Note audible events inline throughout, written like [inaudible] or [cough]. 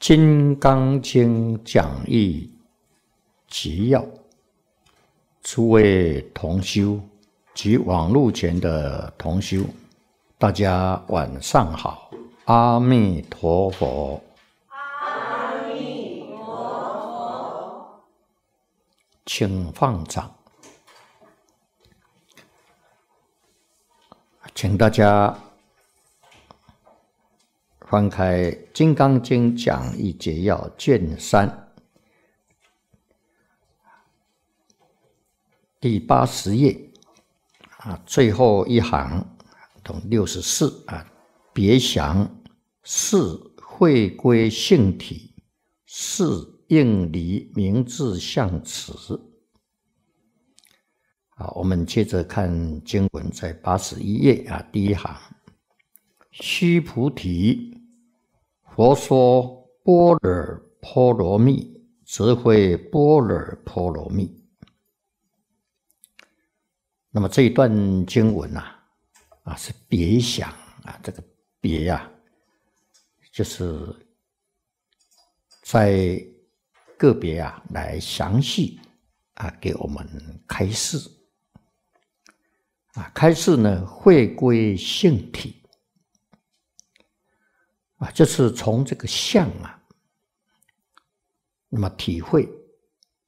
《金刚经》讲义节要，诸位同修及网络前的同修，大家晚上好！阿弥陀佛！阿弥陀佛！请放掌，请大家。翻开《金刚经讲义节要》卷三第八十页啊，最后一行，等六十四啊，别详是会归性体，是应离名字相辞。好，我们接着看经文，在八十一页啊，第一行，须菩提。佛说般若波罗蜜，智会般若波罗蜜。那么这一段经文呐，啊，是别想啊，这个别呀，就是在个别啊，来详细啊，给我们开示。啊，开示呢，会归性体。啊，这是从这个相啊，那么体会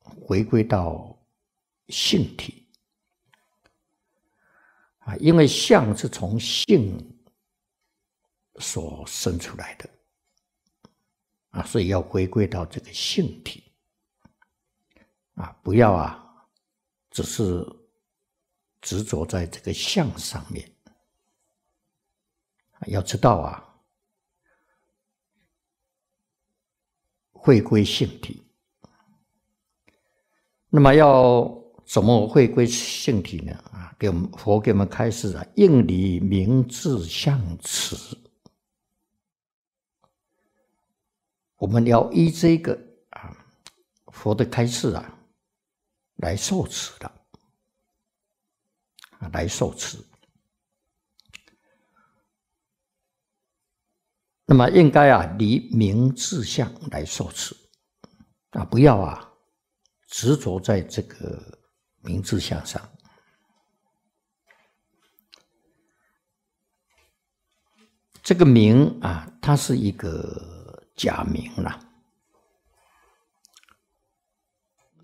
回归到性体啊，因为相是从性所生出来的啊，所以要回归到这个性体啊，不要啊，只是执着在这个相上面，要知道啊。回归性体，那么要怎么回归性体呢？啊，给我们佛给我们开示啊，应理明智相持，我们要依这个啊，佛的开示啊，来受持的，啊，来受持。那么应该啊，离名志相来受持啊，不要啊执着在这个名志相上。这个名啊，它是一个假名啦，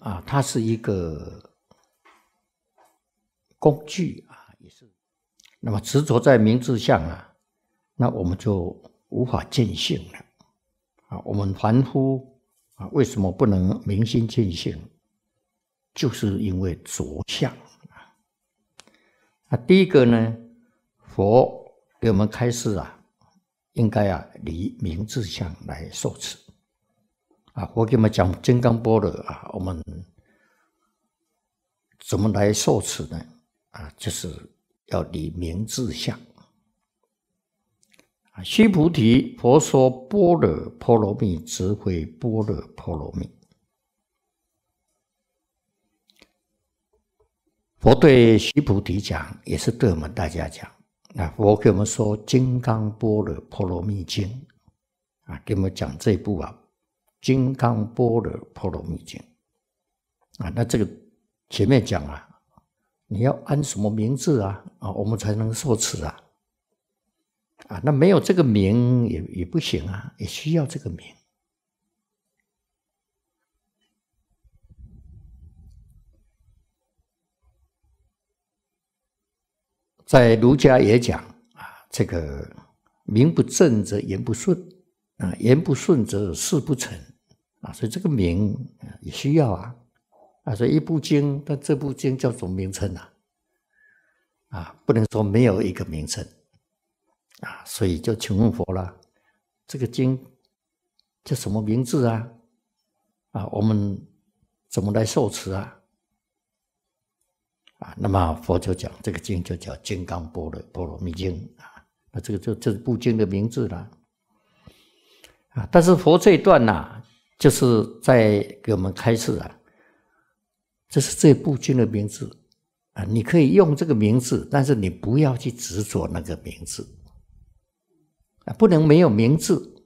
啊，它是一个工具啊，也是。那么执着在名志相啊，那我们就。无法见性了啊！我们凡夫啊，为什么不能明心见性？就是因为着相。那第一个呢，佛给我们开示啊，应该啊离名自相来受持啊。佛给我们讲《金刚般若》啊，我们怎么来受持呢？啊，就是要离名自相。须菩提，佛说般若波罗蜜，智慧般若波罗蜜。佛对须菩提讲，也是对我们大家讲。啊，佛给我们说《金刚般若波罗蜜经》啊，给我们讲这部啊，《金刚般若波罗蜜经》啊。那这个前面讲啊，你要安什么名字啊？啊，我们才能受持啊。啊，那没有这个名也也不行啊，也需要这个名。在儒家也讲啊，这个名不正则言不顺啊，言不顺则事不成啊，所以这个名也需要啊。啊，所以一部经，但这部经叫什么名称呐，啊，不能说没有一个名称。啊，所以就请问佛了，这个经叫什么名字啊？啊，我们怎么来受持啊？啊，那么佛就讲，这个经就叫《金刚波罗波罗蜜经》啊。那这个就这是部经的名字了。啊，但是佛这段呐，就是在给我们开示啊。这是这部经的名字啊。你可以用这个名字，但是你不要去执着那个名字。不能没有名字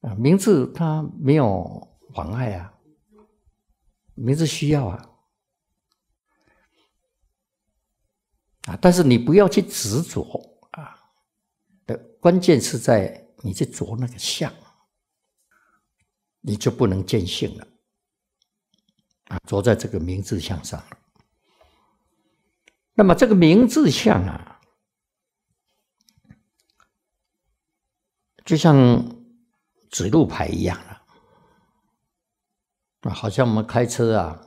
啊！名字它没有妨碍啊，名字需要啊啊！但是你不要去执着啊，的关键是在你去着那个相，你就不能见性了啊！着在这个名字相上了，那么这个名字相啊。就像指路牌一样了，啊，好像我们开车啊，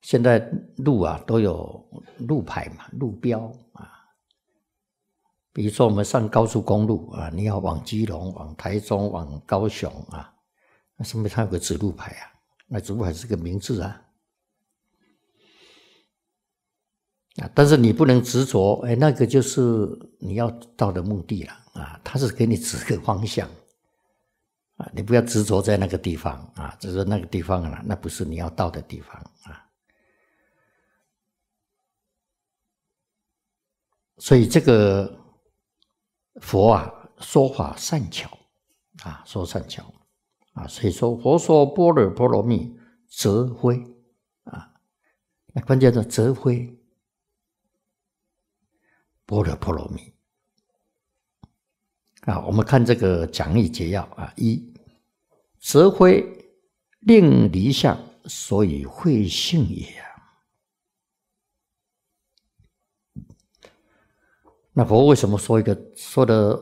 现在路啊都有路牌嘛，路标啊，比如说我们上高速公路啊，你要往基隆、往台中、往高雄啊，那上面它有个指路牌啊，那指路牌是个名字啊。啊！但是你不能执着，哎，那个就是你要到的目的了啊。他是给你指个方向啊，你不要执着在那个地方啊，就是那个地方了，那不是你要到的地方啊。所以这个佛啊，说法善巧啊，说善巧啊，所以说佛说般若波罗蜜，则慧啊，那关键的则慧。般若波罗蜜啊，我们看这个讲义解要啊，一则慧令离相，所以慧性也。那佛为什么说一个说的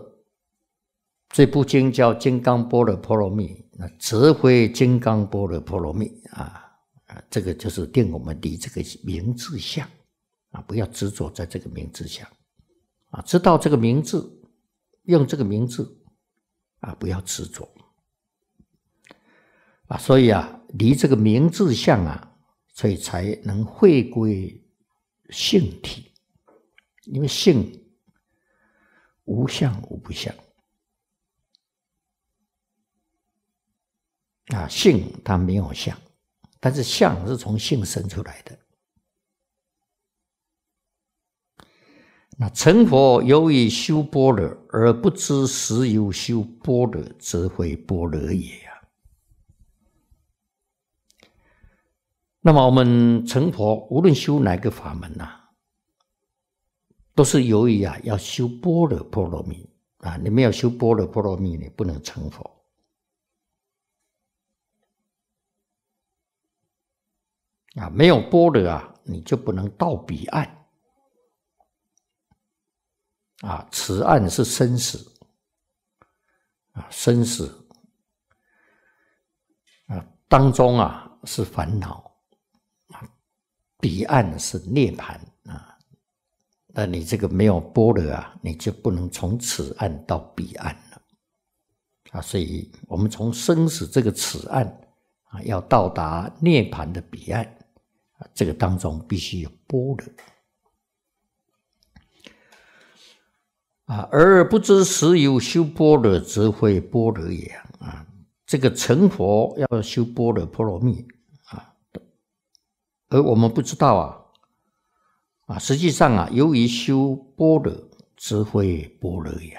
这部经叫《金刚般若波罗蜜》？那则慧《金刚般若波罗蜜》啊啊，这个就是定我们离这个名字相啊，不要执着在这个名字相。啊，知道这个名字，用这个名字，啊，不要执着，啊，所以啊，离这个名字相啊，所以才能回归性体，因为性无相无不相，啊，性它没有相，但是相是从性生出来的。那成佛由于修般若，而不知实有修般若，则非般若也啊。那么我们成佛，无论修哪个法门呐，都是由于啊要修般若波罗蜜啊，你没有修般若波罗蜜你不能成佛啊。没有波罗啊，你就不能到彼岸。啊，此岸是生死，啊，生死，啊，当中啊是烦恼，彼岸是涅槃啊。那你这个没有波的啊，你就不能从此岸到彼岸了。啊，所以我们从生死这个此岸啊，要到达涅槃的彼岸啊，这个当中必须有波的。啊，而不知时有修波若，智慧波罗也啊，这个成佛要修波若波罗蜜啊，而我们不知道啊啊，实际上啊，由于修波罗智慧波罗也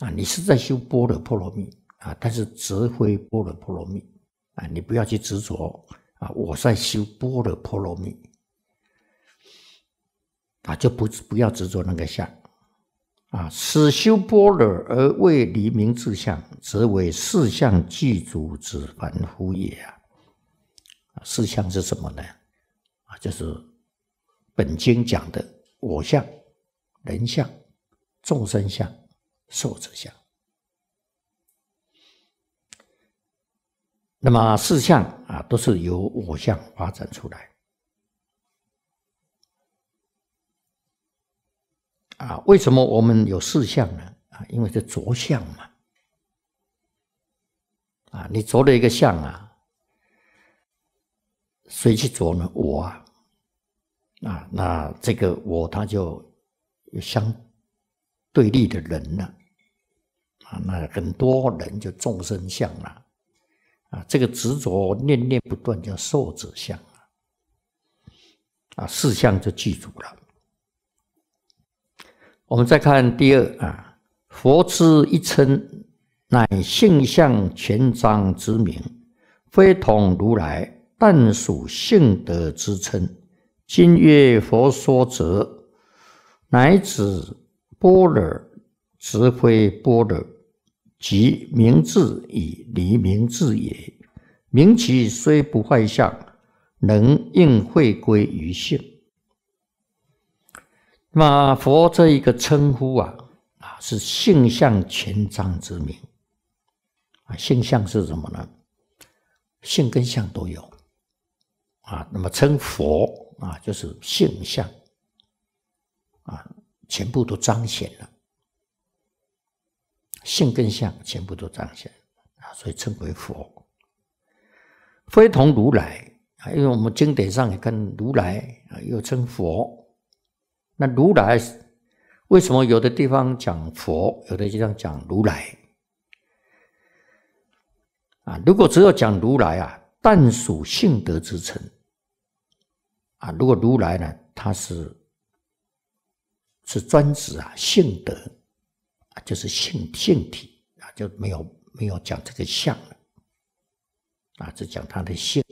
啊，你是在修波若波罗蜜啊，但是智慧波若波罗蜜啊，你不要去执着啊，我在修波罗波罗蜜。啊，就不不要执着那个相啊！此修般若而未离名质相，则为四相具足之凡夫也啊！四相是什么呢？啊，就是本经讲的我相、人相、众生相、寿者相。那么四相啊，都是由我相发展出来。啊，为什么我们有四相呢？啊，因为是着相嘛。啊，你着了一个相啊，谁去着呢？我啊，啊，那这个我他就有相对立的人了。啊，那很多人就众生相了。啊，这个执着念念不断叫受者相。啊，四相就记住了。我们再看第二啊，佛之一称，乃性相全章之名，非同如来，但属性德之称。今曰佛说者，乃指般若智慧般若，即明智以离明智也。明其虽不坏相，能应会归于性。那佛这一个称呼啊，啊是性相全章之名啊，性相是什么呢？性跟相都有啊，那么称佛啊，就是性相啊，全部都彰显了，性跟相全部都彰显啊，所以称为佛，非同如来啊，因为我们经典上也看如来啊，又称佛。那如来，为什么有的地方讲佛，有的地方讲如来？啊，如果只有讲如来啊，但属性德之成。啊，如果如来呢，他是是专指啊性德，啊就是性性体啊就没有没有讲这个相了，啊只讲他的性，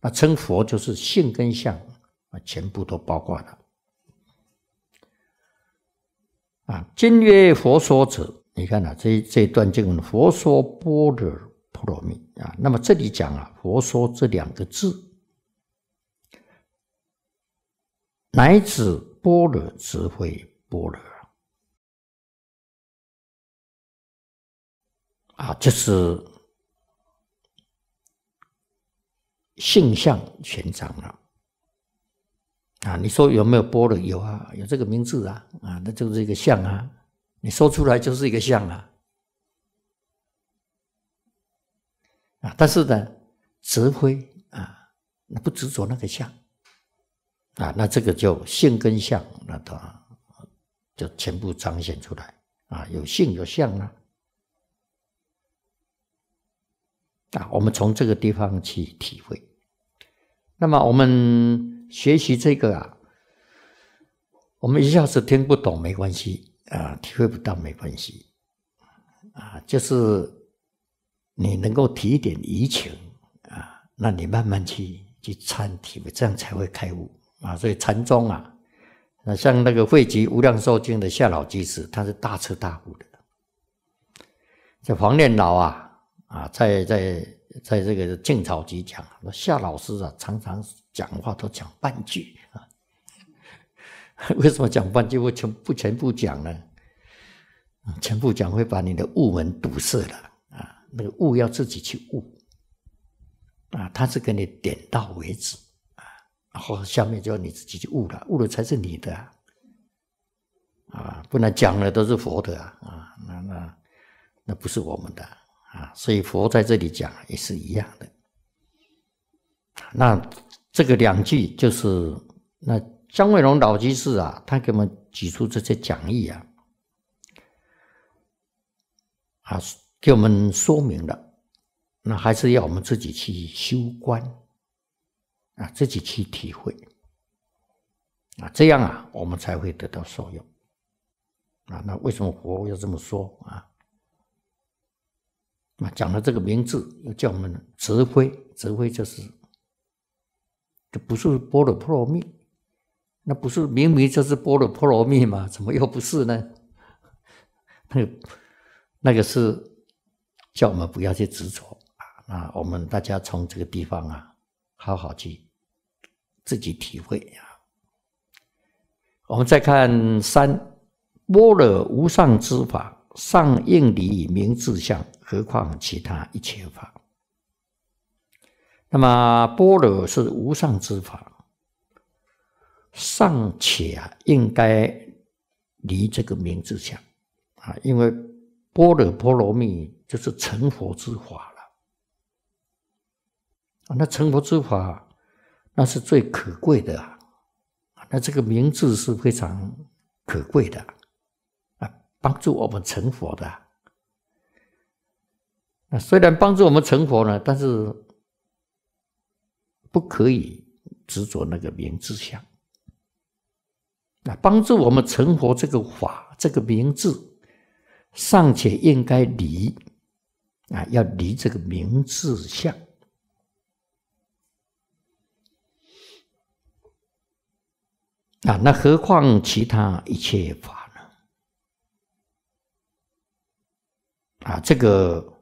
那称佛就是性跟相啊全部都包括了。啊，今曰佛说者，你看呐，这这一段经文，佛说般若波罗蜜啊。那么这里讲啊，佛说这两个字，乃指般若智慧，般若啊，这是性相全长了。啊，你说有没有波的？有啊，有这个名字啊，啊，那就是一个相啊。你说出来就是一个相啊。啊，但是呢，执灰啊，那不执着那个相，啊，那这个叫性跟相，那它就全部彰显出来啊，有性有相啊。啊，我们从这个地方去体会。那么我们。学习这个啊，我们一下子听不懂没关系啊，体会不到没关系啊，就是你能够提一点移情啊，那你慢慢去去参体这样才会开悟啊。所以禅宗啊，那像那个汇集无量寿经的夏老居士，他是大彻大悟的。这黄念老啊啊，在在在这个晋朝集讲，夏老师啊常常。讲话都讲半句啊？[laughs] 为什么讲半句？我全不全部讲呢？全部讲会把你的悟门堵塞了啊！那个悟要自己去悟啊！他是给你点到为止啊，然后下面就要你自己去悟了，悟了才是你的啊！不然讲的都是佛的啊啊！那那那不是我们的啊！所以佛在这里讲也是一样的，那。这个两句就是那张卫龙老居士啊，他给我们举出这些讲义啊，啊，给我们说明了，那还是要我们自己去修观啊，自己去体会啊，这样啊，我们才会得到受用啊。那为什么佛要这么说啊？那讲了这个名字又叫我们指挥，指挥就是。不是波罗波罗蜜，那不是明明就是波罗波罗蜜吗？怎么又不是呢？[laughs] 那个那个是叫我们不要去执着啊！那我们大家从这个地方啊，好好去自己体会啊。我们再看三波罗无上之法，上应离明智相，何况其他一切法。那么，般若是无上之法，尚且啊，应该离这个名字讲啊，因为般若波罗蜜就是成佛之法了。那成佛之法，那是最可贵的啊。那这个名字是非常可贵的啊，帮助我们成佛的。那虽然帮助我们成佛呢，但是。不可以执着那个名字相，那帮助我们成佛这个法，这个名字尚且应该离，啊，要离这个名字相，啊，那何况其他一切法呢？啊，这个。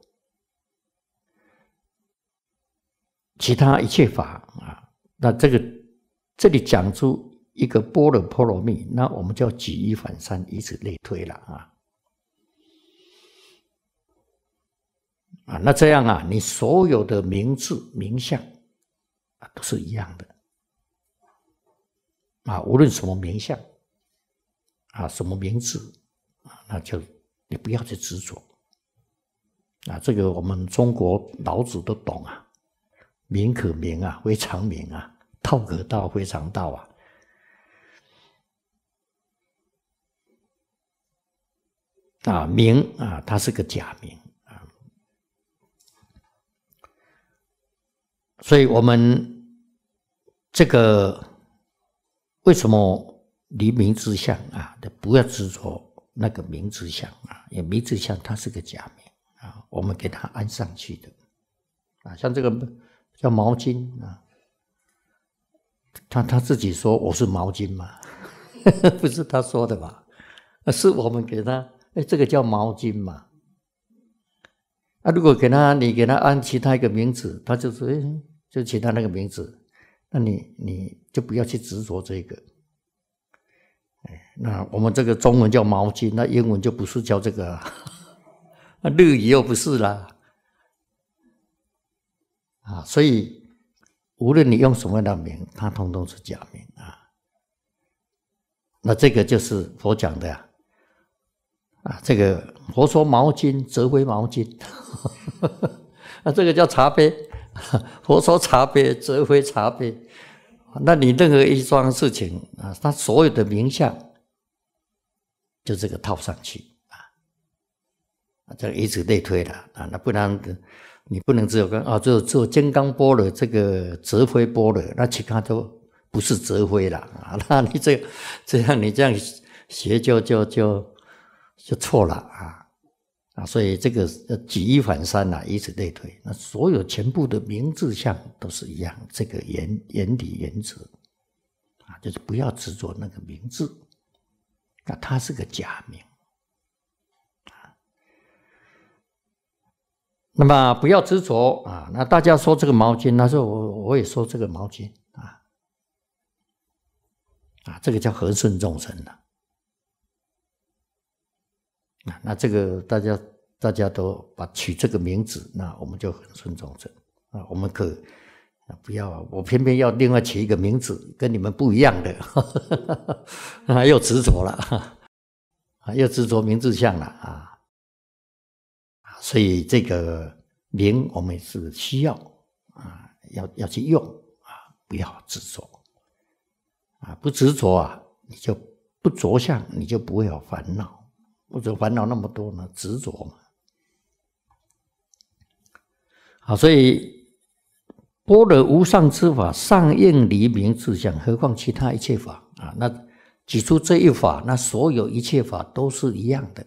其他一切法啊，那这个这里讲出一个波若波罗蜜，那我们就要举一反三，以此类推了啊！啊，那这样啊，你所有的名字名相啊，都是一样的啊，无论什么名相啊，什么名字啊，那就你不要再执着啊。这个我们中国老子都懂啊。名可名啊，非常名啊；道可道，非常道啊。啊，名啊，它是个假名啊。所以，我们这个为什么离名之相啊？不要执着那个名之相啊，因为名之相它是个假名啊，我们给它安上去的啊，像这个。叫毛巾啊，他他自己说我是毛巾嘛，[laughs] 不是他说的吧？是我们给他，哎，这个叫毛巾嘛。啊，如果给他，你给他按其他一个名字，他就说，哎，就其他那个名字。那你你就不要去执着这个。哎，那我们这个中文叫毛巾，那英文就不是叫这个，那 [laughs] 日语又不是啦。啊，所以无论你用什么样的名，它通通是假名啊。那这个就是佛讲的呀，啊，这个佛说毛巾则为毛巾，[laughs] 那这个叫茶杯，[laughs] 佛说茶杯则为茶杯。那你任何一桩事情啊，它所有的名相就这个套上去啊，这这以此类推了啊，那不然。你不能只有跟啊，只有做金刚波的这个折灰波的，那其他都不是折灰了啊！[laughs] 那你这这样你这样学就就就就错了啊啊！所以这个举一反三呐，以此类推，那所有全部的名字相都是一样，这个原原理原则啊，就是不要执着那个名字，那它是个假名。那么不要执着啊！那大家说这个毛巾，他说我我也说这个毛巾啊啊，这个叫和顺众生的。那那这个大家大家都把取这个名字，那我们就和顺众生啊，我们可不要啊！我偏偏要另外取一个名字，跟你们不一样的，[laughs] 又执着了 [laughs] 啊，又执着名字相了啊。所以这个名，我们是需要啊，要要去用啊，不要执着啊，不执着啊，你就不着相，你就不会有烦恼。不着烦恼那么多呢？执着嘛。好，所以波罗无上之法，上应离名智相，何况其他一切法啊？那举出这一法，那所有一切法都是一样的。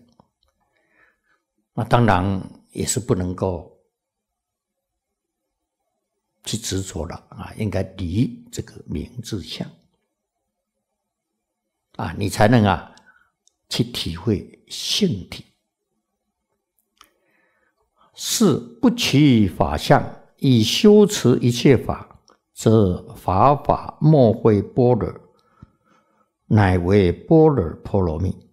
那当然也是不能够去执着了啊！应该离这个名字相啊，你才能啊去体会性体。四不取法相，以修持一切法，则法法莫非般若，乃为般若波罗蜜。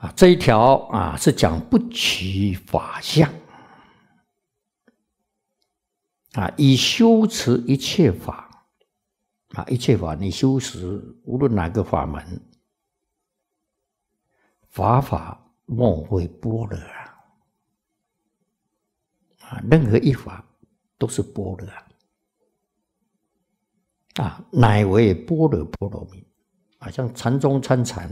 啊，这一条啊是讲不取法相，啊，以修持一切法，啊，一切法你修持，无论哪个法门，法法莫非波若啊，啊，任何一法都是波若啊，乃为波若波罗蜜啊，像禅宗参禅。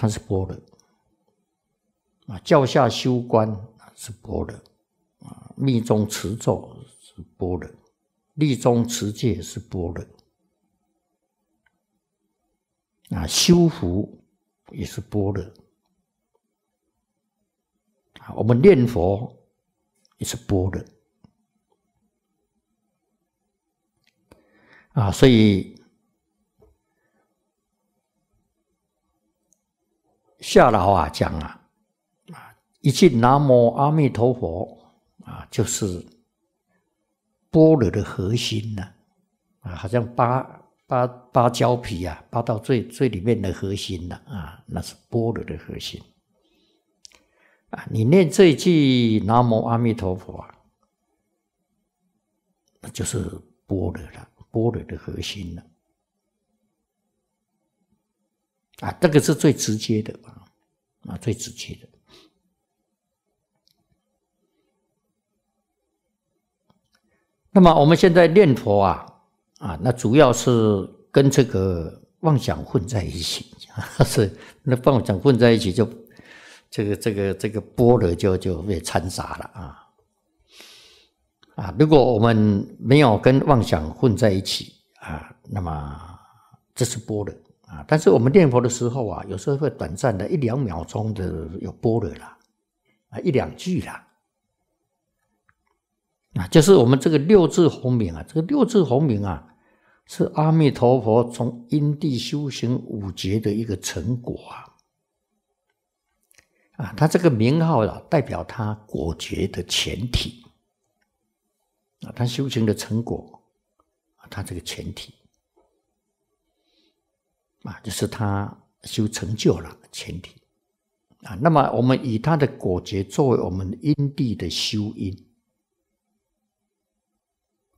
他是般若啊，教下修观是般若啊，密宗持咒是般若，立宗持戒是般若啊，修福也是般若啊，我们念佛也是般若啊，所以。夏老啊讲啊，啊一句南无阿弥陀佛啊，就是波罗的核心呢，啊，好像扒扒扒胶皮啊，扒到最最里面的核心了啊，那是波罗的核心啊，你念这一句南无阿弥陀佛啊，那就是波罗了，波罗的核心了。啊，这个是最直接的啊，啊，最直接的。那么我们现在念佛啊啊，那主要是跟这个妄想混在一起，[laughs] 是那妄想混在一起，就这个这个这个波的就就被掺杂了啊啊！如果我们没有跟妄想混在一起啊，那么这是波的。啊！但是我们念佛的时候啊，有时候会短暂的一两秒钟的有波了，啊，一两句啦，啊，就是我们这个六字红名啊，这个六字红名啊，是阿弥陀佛从因地修行五劫的一个成果啊，啊，他这个名号啊，代表他果觉的前提，啊，他修行的成果，他这个前提。啊，就是他修成就了前提啊，那么我们以他的果觉作为我们因地的修因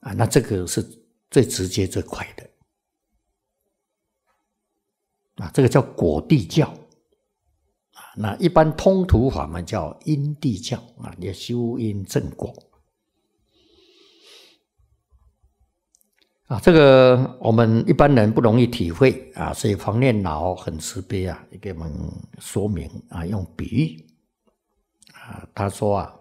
啊，那这个是最直接最快的啊，这个叫果地教啊，那一般通途法门叫因地教啊，也修因证果。啊，这个我们一般人不容易体会啊，所以黄念老很慈悲啊，也给我们说明啊，用比喻啊，他说啊，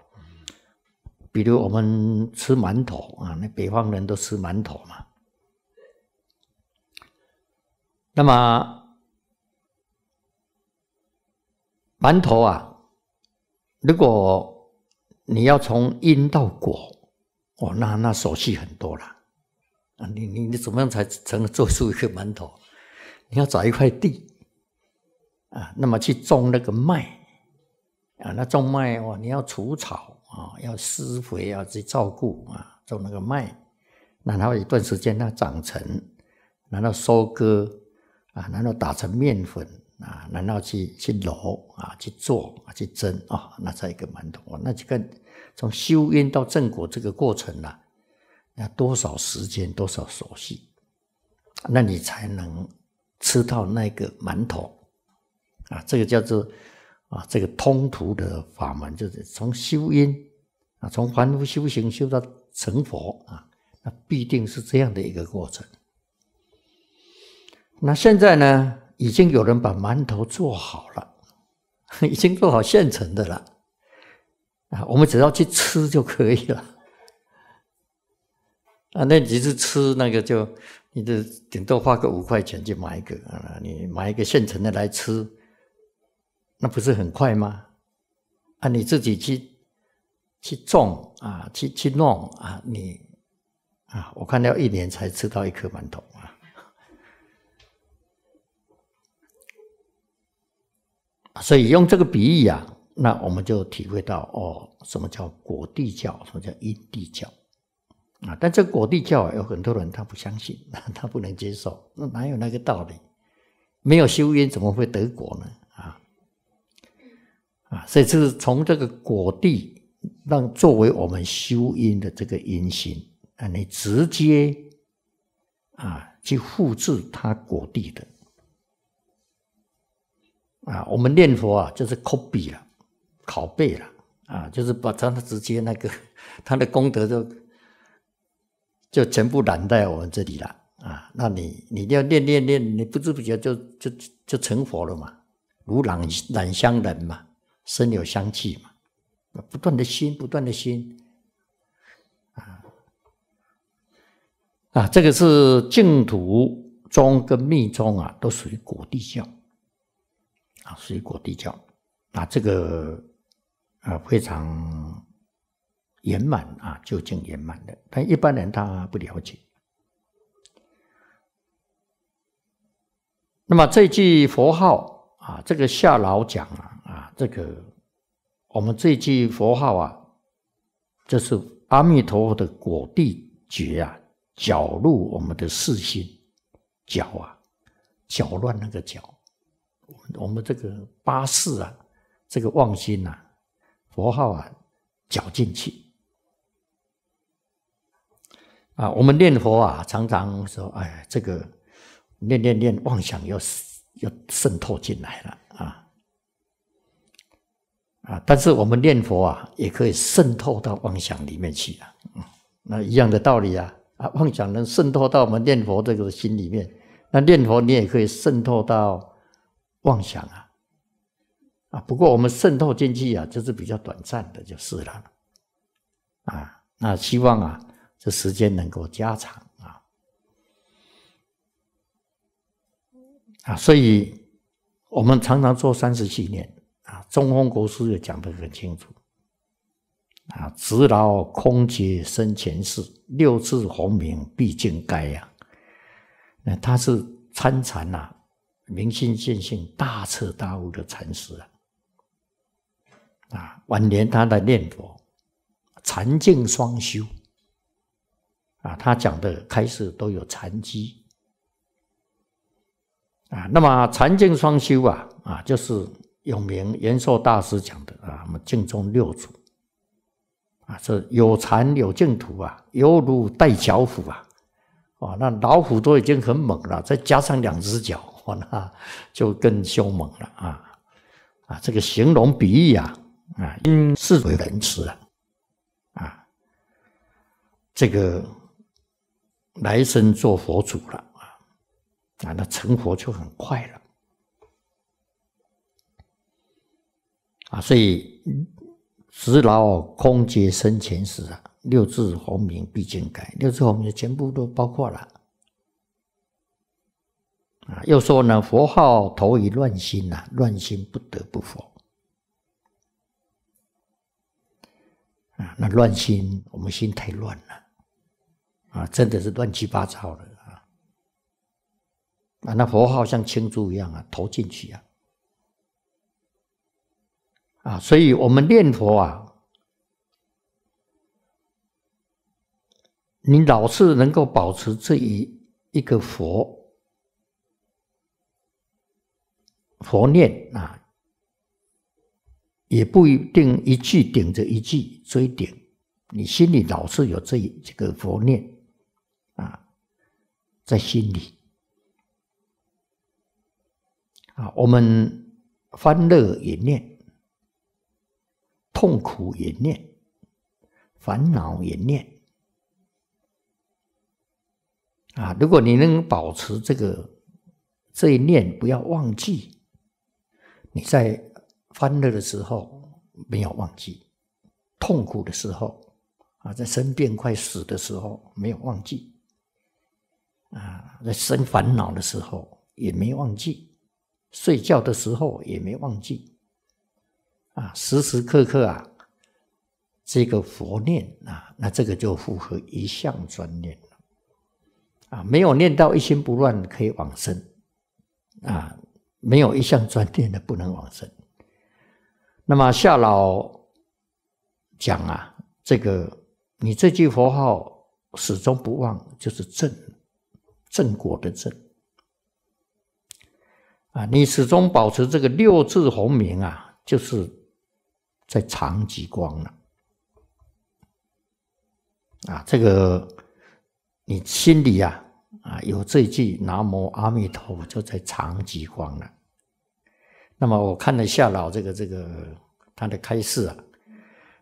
比如我们吃馒头啊，那北方人都吃馒头嘛，那么馒头啊，如果你要从因到果，哦，那那手续很多了。啊，你你你怎么样才才能做出一个馒头？你要找一块地，啊，那么去种那个麦，啊，那种麦哦，你要除草啊，要施肥要去照顾啊，种那个麦，然后一段时间它长成，然后收割，啊，然后打成面粉，啊，然后去去揉啊，去做啊，去蒸啊，那才一个馒头那这个从修因到正果这个过程啊，多少时间，多少手续，那你才能吃到那个馒头啊？这个叫做啊，这个通途的法门，就是从修因啊，从凡夫修行修到成佛啊，那必定是这样的一个过程。那现在呢，已经有人把馒头做好了，[laughs] 已经做好现成的了啊，我们只要去吃就可以了。啊，那几次吃那个就，你这顶多花个五块钱就买一个啊，你买一个现成的来吃，那不是很快吗？啊，你自己去去种啊，去去弄啊，你啊，我看要一年才吃到一颗馒头啊。所以用这个比喻啊，那我们就体会到哦，什么叫果地教，什么叫一地教。啊！但这果地教啊，有很多人他不相信，[laughs] 他不能接受，那哪有那个道理？没有修因，怎么会得果呢？啊！啊！所以就是从这个果地让作为我们修因的这个因心，啊，你直接啊去复制他果地的啊！我们念佛啊，就是 copy 了，拷贝了啊，就是把他直接那个他 [laughs] 的功德就。就全部染在我们这里了啊！那你你要练练练，你不知不觉就就就成佛了嘛？如染染香人嘛，身有香气嘛，不断的熏，不断的熏啊啊！这个是净土宗跟密宗啊，都属于果地教啊，属于果地教啊，这个啊非常。圆满啊，究竟圆满的，但一般人他不了解。那么这句佛号啊，这个夏老讲啊，啊，这个我们这句佛号啊，这是阿弥陀佛的果地觉啊，搅入我们的四心搅啊，搅乱那个搅，我们这个八识啊，这个妄心呐，佛号啊，搅进去。啊，我们念佛啊，常常说，哎，这个念念念妄想要要渗透进来了啊啊！但是我们念佛啊，也可以渗透到妄想里面去了。那一样的道理啊啊，妄想能渗透到我们念佛这个心里面，那念佛你也可以渗透到妄想啊啊！不过我们渗透进去啊，就是比较短暂的，就是了啊。那希望啊。这时间能够加长啊啊！所以我们常常做三十七年啊，中峰国师也讲的很清楚啊：“直劳空劫生前世，六字洪明毕竟该呀。”那他是参禅呐，明心见性、大彻大悟的禅师啊！啊，晚年他的念佛，禅静双修。啊，他讲的开始都有禅机啊，那么禅净双修啊，啊，就是永明延寿大师讲的啊，我们净中六祖啊，这有禅有净土啊，犹如带脚虎啊，哦，那老虎都已经很猛了，再加上两只脚，那就更凶猛了啊啊，这个形容比喻啊啊，因事为人慈啊，啊，这个。来生做佛祖了啊！啊，那成佛就很快了啊！所以“十老空劫生前时啊，六字洪名必尽改”，六字洪名全部都包括了啊。又说呢，“佛号投以乱心呐，乱心不得不佛啊！”那乱心，我们心太乱了。啊，真的是乱七八糟的啊！啊，那佛号像青珠一样啊，投进去啊！啊，所以我们念佛啊，你老是能够保持这一一个佛佛念啊，也不一定一句顶着一句追顶，你心里老是有这一这个佛念。在心里啊，我们欢乐也念，痛苦也念，烦恼也念啊。如果你能保持这个这一念，不要忘记，你在欢乐的时候没有忘记，痛苦的时候啊，在生病快死的时候没有忘记。啊，在生烦恼的时候也没忘记，睡觉的时候也没忘记，啊，时时刻刻啊，这个佛念啊，那这个就符合一向专念了，啊，没有念到一心不乱可以往生，啊，没有一向专念的不能往生。那么夏老讲啊，这个你这句佛号始终不忘就是正。正果的正啊，你始终保持这个六字红名啊，就是在长吉光了啊。这个你心里啊啊有这句南无阿弥陀佛，就在长吉光了。那么我看了夏老这个这个他的开示啊，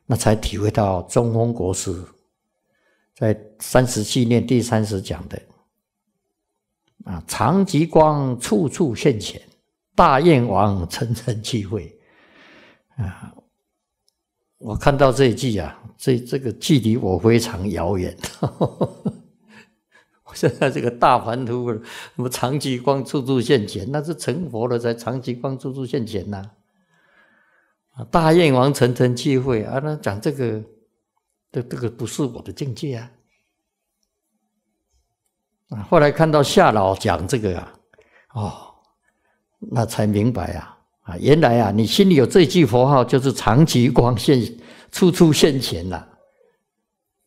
那才体会到中风国师在三十纪念第三十讲的。啊，长吉光处处现前，大雁王层层聚会啊！我看到这一句啊，这这个距离我非常遥远。[laughs] 我现在这个大凡图，什么长吉光处处现前，那是成佛了才长吉光处处现前呐。啊，大雁王层层聚会啊，那讲这个，这这个不是我的境界啊。啊，后来看到夏老讲这个啊，哦，那才明白啊啊，原来啊，你心里有这句佛号，就是长极光现，处处现前了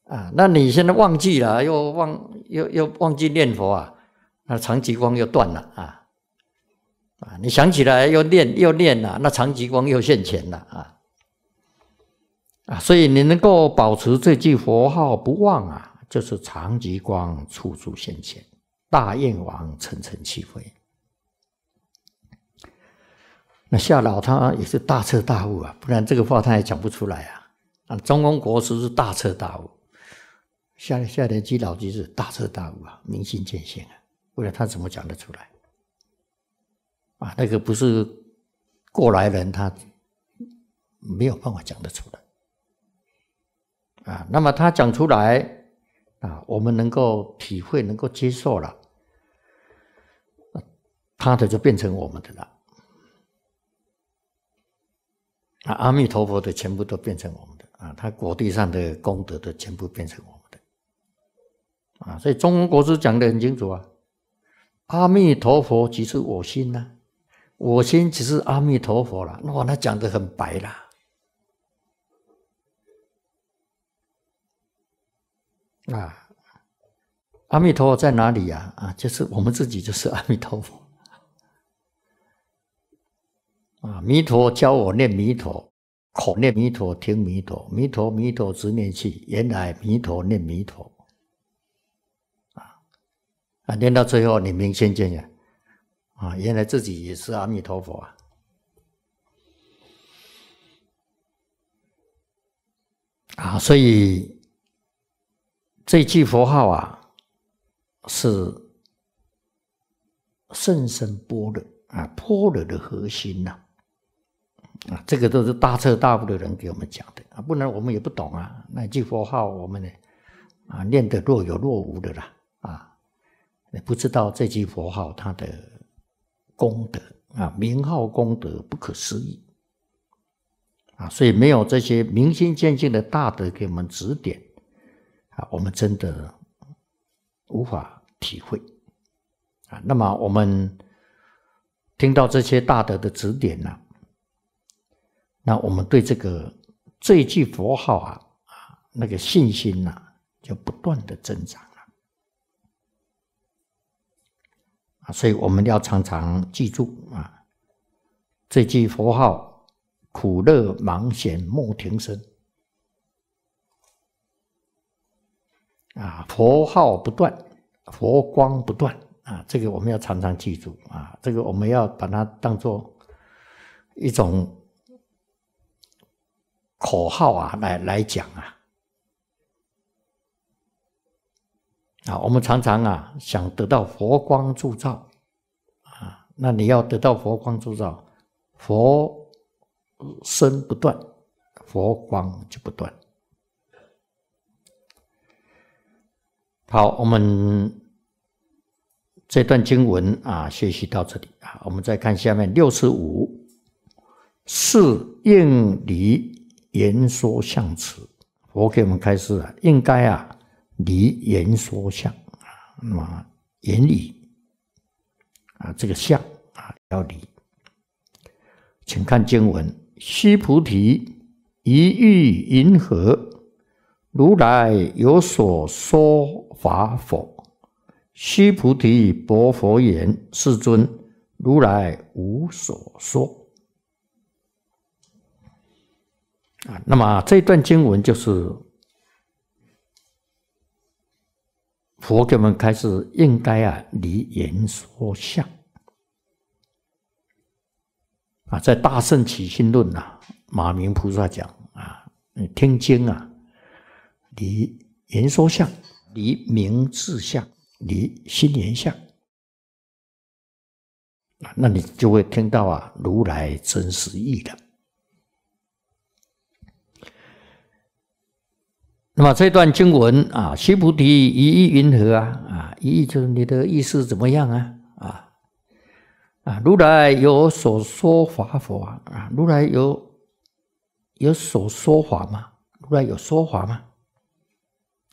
啊。那你现在忘记了，又忘又又忘记念佛啊，那长极光又断了啊啊！你想起来又念又念了，那长极光又现前了啊啊！所以你能够保持这句佛号不忘啊。就是长极光，处处现前；大燕王，层层起飞。那夏老他也是大彻大悟啊，不然这个话他也讲不出来啊。啊，中庸国师是大彻大悟，夏夏天基老就是大彻大悟啊，明心见性啊。不然他怎么讲得出来？啊，那个不是过来人，他没有办法讲得出来。啊，那么他讲出来。啊，我们能够体会，能够接受了，他的就变成我们的了。啊，阿弥陀佛的全部都变成我们的啊，他果地上的功德的全部变成我们的啊，所以《中国师讲的很清楚啊，阿弥陀佛即是我心呐，我心即是阿弥陀佛了。哇，那讲的很白了。啊！阿弥陀佛在哪里呀？啊，就是我们自己，就是阿弥陀佛。啊，弥陀教我念弥陀，口念弥陀，听弥陀，弥陀弥陀直念去。原来弥陀念弥陀，啊啊，念到最后，你明心见谅。啊，原来自己也是阿弥陀佛啊！啊，所以。这句佛号啊，是甚深般若啊，般若的核心呐！啊，这个都是大彻大悟的人给我们讲的啊，不然我们也不懂啊。那句佛号我们呢，啊，念得若有若无的啦，啊，不知道这句佛号它的功德啊，名号功德不可思议啊，所以没有这些明心见性的大德给我们指点。啊，我们真的无法体会啊。那么我们听到这些大德的指点呢，那我们对这个这一句佛号啊啊那个信心呢，就不断的增长了啊。所以我们要常常记住啊，这句佛号“苦乐忙闲莫停身。啊，佛号不断，佛光不断啊！这个我们要常常记住啊！这个我们要把它当做一种口号啊，来来讲啊！啊，我们常常啊，想得到佛光助照啊，那你要得到佛光助照，佛身不断，佛光就不断。好，我们这段经文啊，学习到这里啊，我们再看下面六十五，是应离言说相持。佛给我们开示啊，应该啊，离言说相，那么言理啊，这个相啊，要离。请看经文：须菩提，一遇云何？如来有所说法否？须菩提，薄佛言：世尊，如来无所说。啊，那么这段经文就是，佛友们开始应该啊离言说相。啊，在《大圣起心论》呐，马明菩萨讲啊，听经啊。离言说相，离名字相，离心言相那你就会听到啊，如来真实意的。那么这段经文啊，须菩提，一意云何啊？啊，一意就是你的意思怎么样啊？啊啊，如来有所说法佛啊，如来有有所说法吗？如来有说法吗？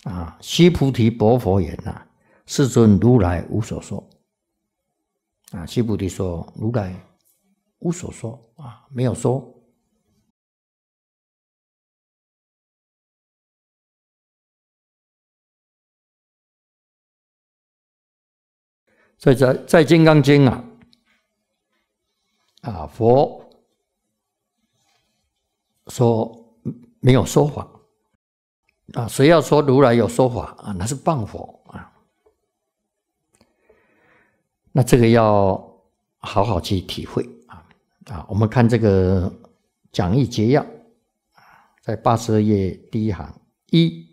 啊！须菩提，薄佛言呐，世尊如来无所说。啊！须菩提说，如来无所说，啊，没有说。在在在《金刚经》啊，啊佛说没有说谎。啊，谁要说如来有说法啊？那是谤佛啊！那这个要好好去体会啊！啊，我们看这个讲义结要，在八十二页第一行一，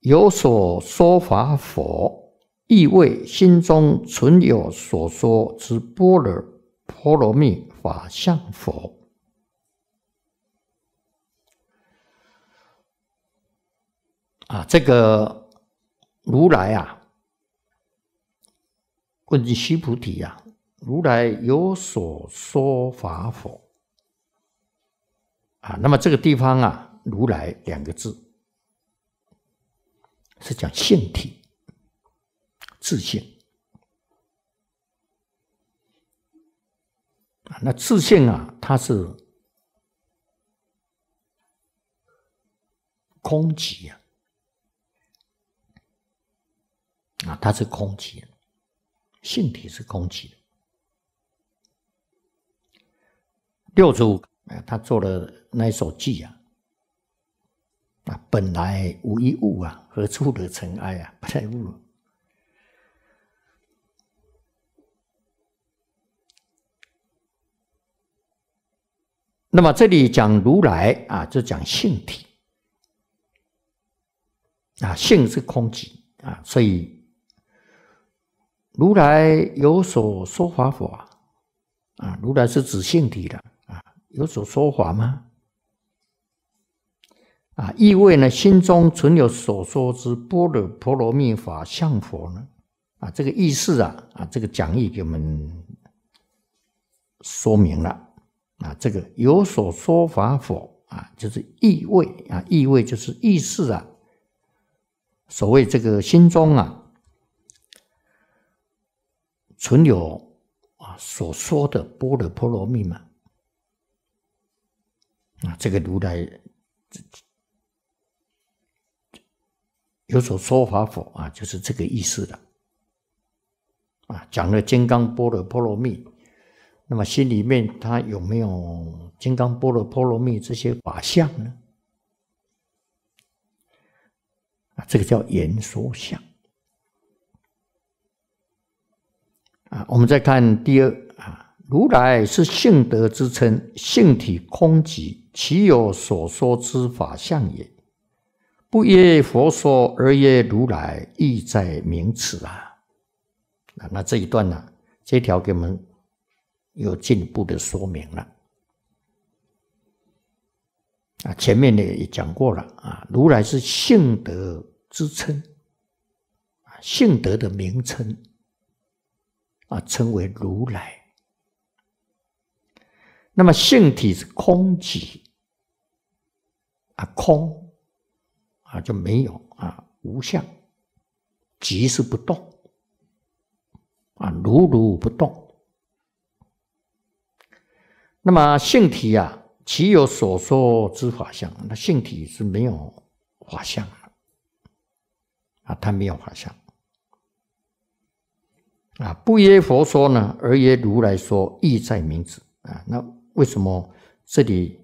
有所说法佛，意味心中存有所说之波罗波罗蜜法相佛。啊，这个如来啊，问须菩提呀：“如来有所说法否？”啊，那么这个地方啊，“如来”两个字是讲性体，自性啊，那自性啊，它是空寂呀。啊，它是空寂的，性体是空寂的。六祖啊，他做了那一首偈啊，啊，本来无一物啊，何处惹尘埃啊，不在物。那么这里讲如来啊，就讲性体啊，性是空寂啊，所以。如来有所说法否？啊，如来是指性体的啊，有所说法吗？啊，意味呢，心中存有所说之般若波罗蜜法相佛呢？啊，这个意思啊，啊，这个讲义给我们说明了。啊，这个有所说法否？啊，就是意味啊，意味就是意思啊。所谓这个心中啊。存有啊所说的波罗波罗蜜吗？啊，这个如来有所说法否啊？就是这个意思的啊。讲了金刚波罗波罗蜜，那么心里面他有没有金刚波罗波罗蜜这些法相呢？啊，这个叫言说相。啊，我们再看第二啊，如来是性德之称，性体空寂，其有所说之法相也？不曰佛说，而曰如来，意在名此啊。那那这一段呢，这条给我们有进一步的说明了啊。前面呢也讲过了啊，如来是性德之称啊，性德的名称。啊，称为如来。那么性体是空寂啊，空啊就没有啊，无相，即是不动啊，如如不动。那么性体啊，岂有所说之法相？那性体是没有法相的啊，它没有法相。啊，不曰佛说呢，而曰如来说，意在明指啊。那为什么这里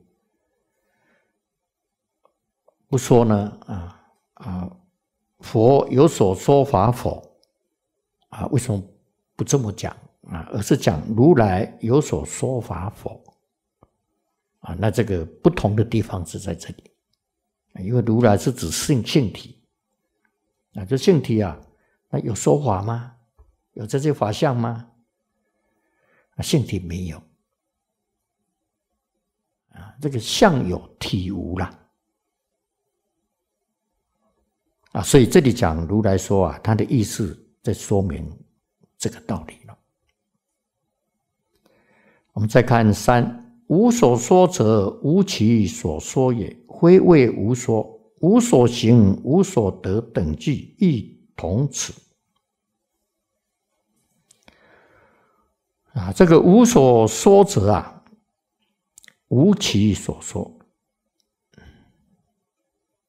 不说呢？啊啊，佛有所说法否？啊，为什么不这么讲啊？而是讲如来有所说法否？啊，那这个不同的地方是在这里，因为如来是指性性体，啊，这性体啊，那有说法吗？有这些法相吗？啊，性体没有啊，这个相有体无了啊，所以这里讲如来说啊，他的意思在说明这个道理了。我们再看三无所说者，无其所说也，非谓无说，无所行，无所得等句，亦同此。啊，这个无所说者啊，无其所说。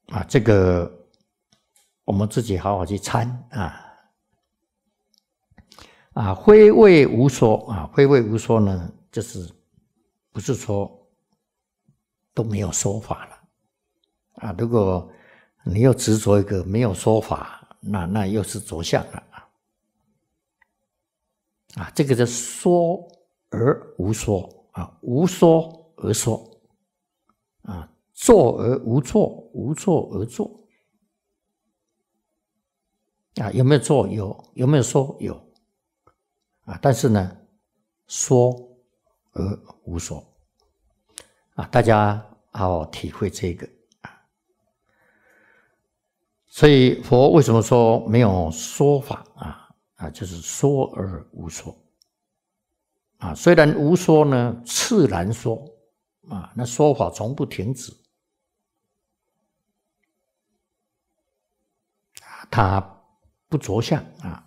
啊，这个我们自己好好去参啊啊，非谓无说啊，非谓无说呢，就是不是说都没有说法了啊。如果你又执着一个没有说法，那那又是着相了。啊，这个是说而无说啊，无说而说啊，做而无做，无做而做啊，有没有做有，有没有说有啊？但是呢，说而无说啊，大家好体会这个。所以佛为什么说没有说法啊？啊，就是说而无说，啊，虽然无说呢，次然说，啊，那说法从不停止，啊，他不着相，啊，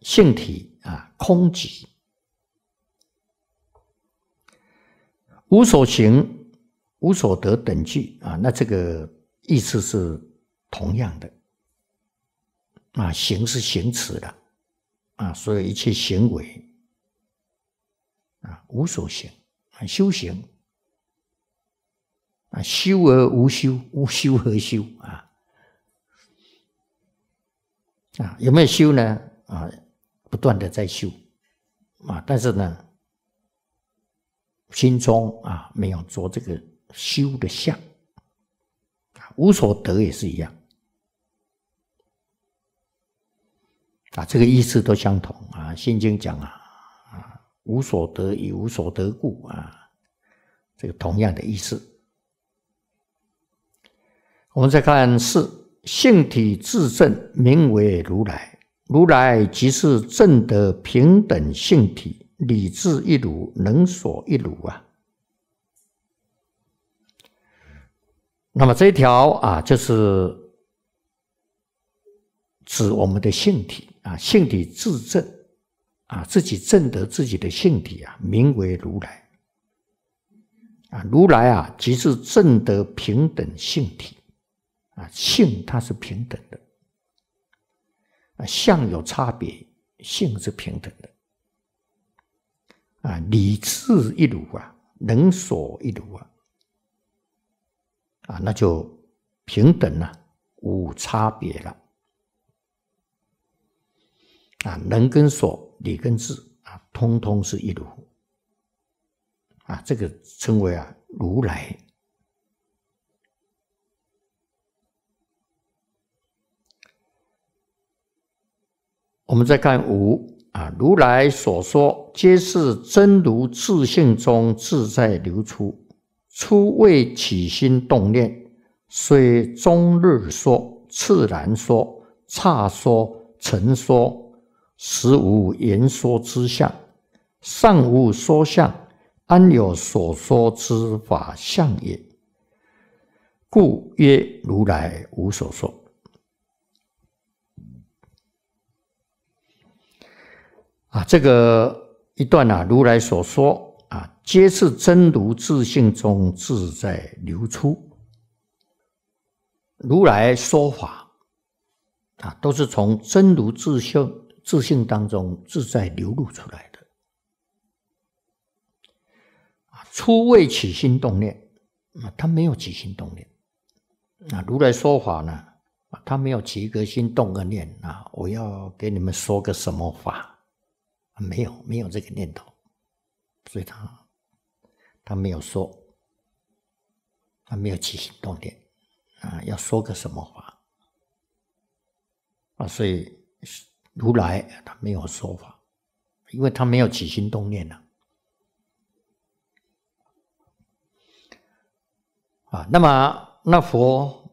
性体啊，空寂，无所行、无所得等句，啊，那这个意思是同样的。啊，行是行持的，啊，所有一切行为，啊，无所行，修行，啊，修而无修，无修何修啊？啊，有没有修呢？啊，不断的在修，啊，但是呢，心中啊没有着这个修的相，啊，无所得也是一样。啊，这个意思都相同啊。《心经》讲啊，啊，无所得，以无所得故啊，这个同样的意思。我们再看四性体自正，名为如来。如来即是正的平等性体，理智一如，能所一如啊。那么这一条啊，就是指我们的性体。啊，性体自证，啊，自己证得自己的性体啊，名为如来。啊，如来啊，即是证得平等性体，啊，性它是平等的，啊，相有差别，性是平等的。啊，理智一如啊，能所一如啊，啊，那就平等了，无差别了。啊，能跟所，理跟智，啊，通通是一如。啊，这个称为啊如来。我们再看五，啊，如来所说皆是真如自性中自在流出，初未起心动念，虽终日说，次然说，差说，成说。实无言说之相，上无说相，安有所说之法相也？故曰：如来无所说。啊，这个一段啊，如来所说啊，皆是真如自性中自在流出。如来说法啊，都是从真如自性。自信当中自在流露出来的啊，初未起心动念啊，他没有起心动念啊。如来说法呢，他没有起一个心动个念啊，我要给你们说个什么法？没有，没有这个念头，所以他他没有说，他没有起心动念啊，要说个什么话啊？所以。如来他没有说法，因为他没有起心动念呐。啊，那么那佛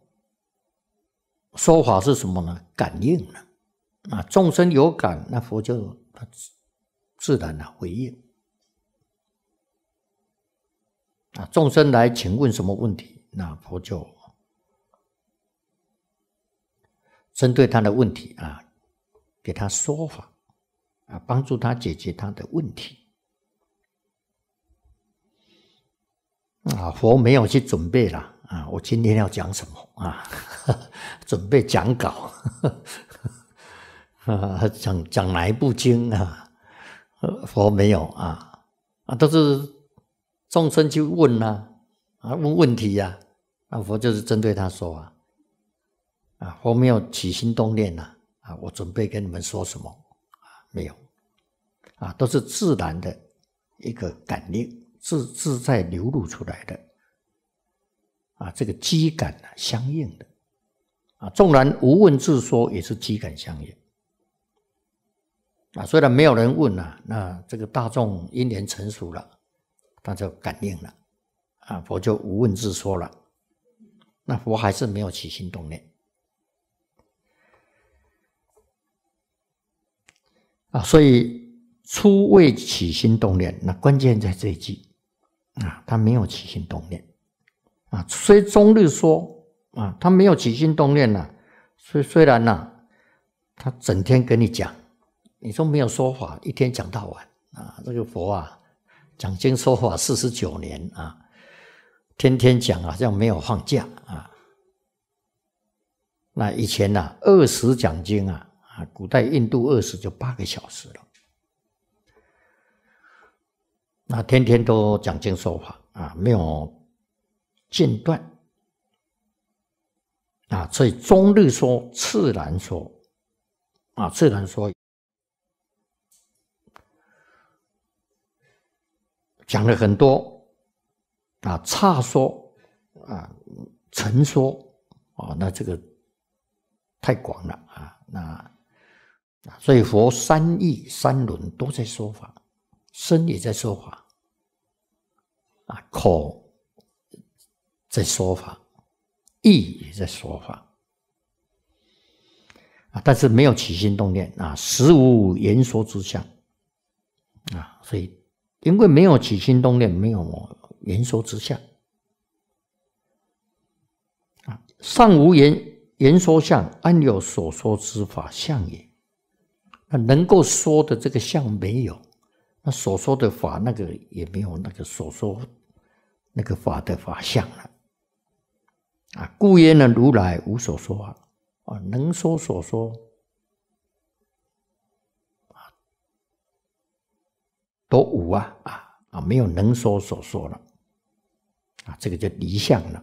说法是什么呢？感应呢？啊，众生有感，那佛就自然的回应。啊，众生来请问什么问题，那佛就针对他的问题啊。给他说法，啊，帮助他解决他的问题，啊，佛没有去准备了，啊，我今天要讲什么啊？[laughs] 准备讲稿，[laughs] 啊，讲讲哪一部经啊？佛没有啊，啊，都是众生去问呐，啊，问问题呀，那佛就是针对他说啊，啊，佛没有起心动念呐。啊，我准备跟你们说什么？啊，没有，啊，都是自然的一个感应，自自在流露出来的。啊，这个机感啊相应的，啊，纵然无问自说，也是机感相应。啊，虽然没有人问啊，那这个大众因缘成熟了，他就感应了，啊，佛就无问自说了，那佛还是没有起心动念。啊，所以初未起心动念，那关键在这一句啊，他没有起心动念啊。虽中日说啊，他没有起心动念呐。虽虽然呐，他整天跟你讲，你说没有说法，一天讲到晚啊，这个佛啊，讲经说法四十九年啊，天天讲，啊，像没有放假啊。那以前呐，二十讲经啊。啊，古代印度饿死就八个小时了，那天天都讲经说法啊，没有间断啊，所以中日说、次然说啊、自然说讲了很多啊，差说啊、成说啊，那这个太广了啊，那。所以佛三义三轮都在说法，身也在说法，啊口在说法，意也在说法，啊但是没有起心动念啊，实无言说之相，啊所以因为没有起心动念，没有言说之相，啊上无言言说相，安有所说之法相也。那能够说的这个相没有，那所说的法那个也没有，那个所说那个法的法相了啊。故言呢，如来无所说啊，啊，能说所说都无啊啊啊，没有能说所说了，啊，这个叫离相了，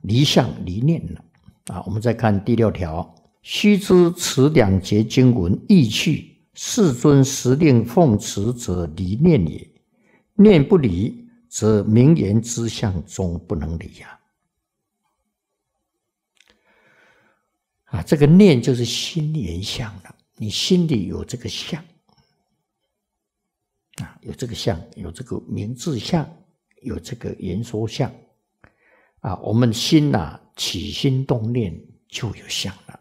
离相离念了啊。我们再看第六条。须知此两节经文意趣，世尊时令奉持者离念也。念不离，则名言之相终不能离呀！啊，这个念就是心言相了。你心里有这个相，啊，有这个相，有这个名字相，有这个言说相。啊，我们心呐，起心动念就有相了。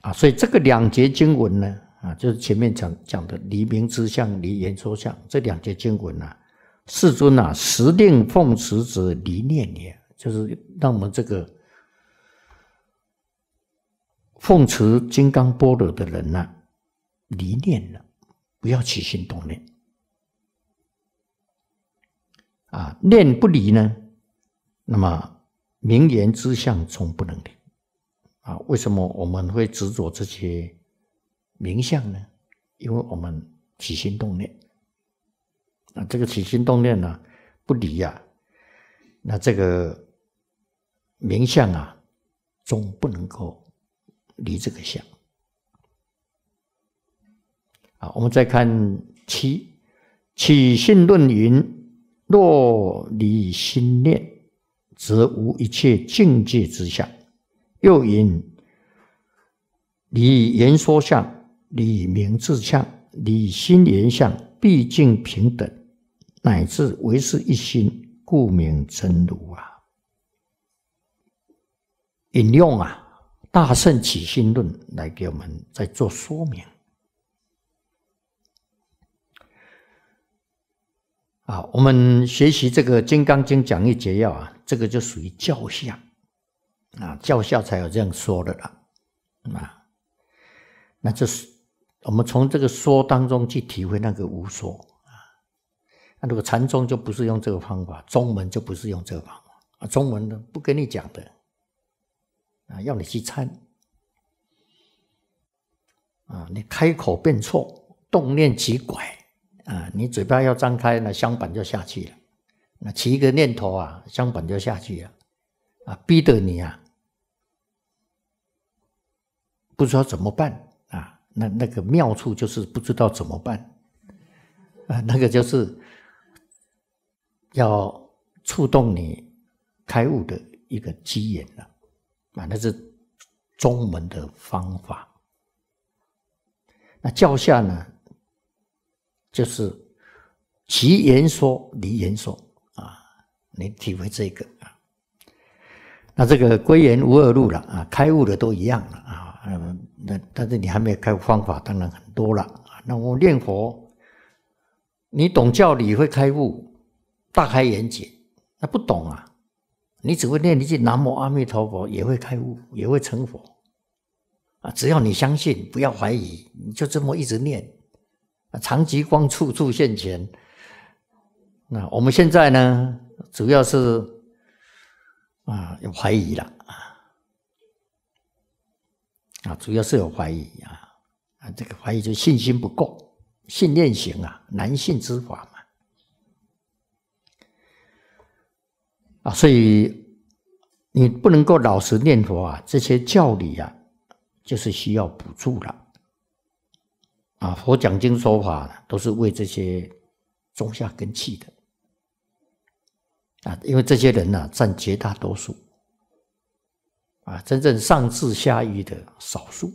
啊，所以这个两节经文呢，啊，就是前面讲讲的“离名之相，离言说相”这两节经文呢，世尊啊，十定奉持者离念念，就是让我们这个奉持金刚般若的人呢，离念了，不要起心动念。啊，念不离呢，那么名言之相总不能离。啊，为什么我们会执着这些名相呢？因为我们起心动念，那这个起心动念呢，不离呀，那这个名相啊，总不能够离这个相。好，我们再看七，起心论云：若离心念，则无一切境界之相。又因理言说相、理明自相、理心言相，毕竟平等，乃至唯是一心，故名真如啊。引用啊《大圣起心论》来给我们再做说明啊。我们学习这个《金刚经讲义节要》啊，这个就属于教相。啊，教下才有这样说的啦。啊，那这是我们从这个说当中去体会那个无说啊。那如果禅宗就不是用这个方法，中文就不是用这个方法啊。中文的不跟你讲的啊，要你去参啊。你开口变错，动念即拐啊。你嘴巴要张开，那香板就下去了。那起一个念头啊，香板就下去了。啊，逼得你啊，不知道怎么办啊！那那个妙处就是不知道怎么办，啊，那个就是要触动你开悟的一个机缘了，啊，那是中文的方法。那教下呢，就是其言说离言说啊，你体会这个。那这个归元无二路了啊，开悟的都一样了啊。那但是你还没有开悟方法，当然很多了那我念佛，你懂教理会开悟，大开眼界。那不懂啊，你只会念一句“南无阿弥陀佛”，也会开悟，也会成佛啊。只要你相信，不要怀疑，你就这么一直念。啊，长吉光处处现前。那我们现在呢，主要是。啊，有怀疑了啊！啊，主要是有怀疑啊！啊，这个怀疑就信心不够，信念行啊，难信之法嘛！啊，所以你不能够老实念佛啊，这些教理啊，就是需要补助了啊！佛讲经说法都是为这些中下根器的。啊，因为这些人呢，占绝大多数；啊，真正上智下愚的少数。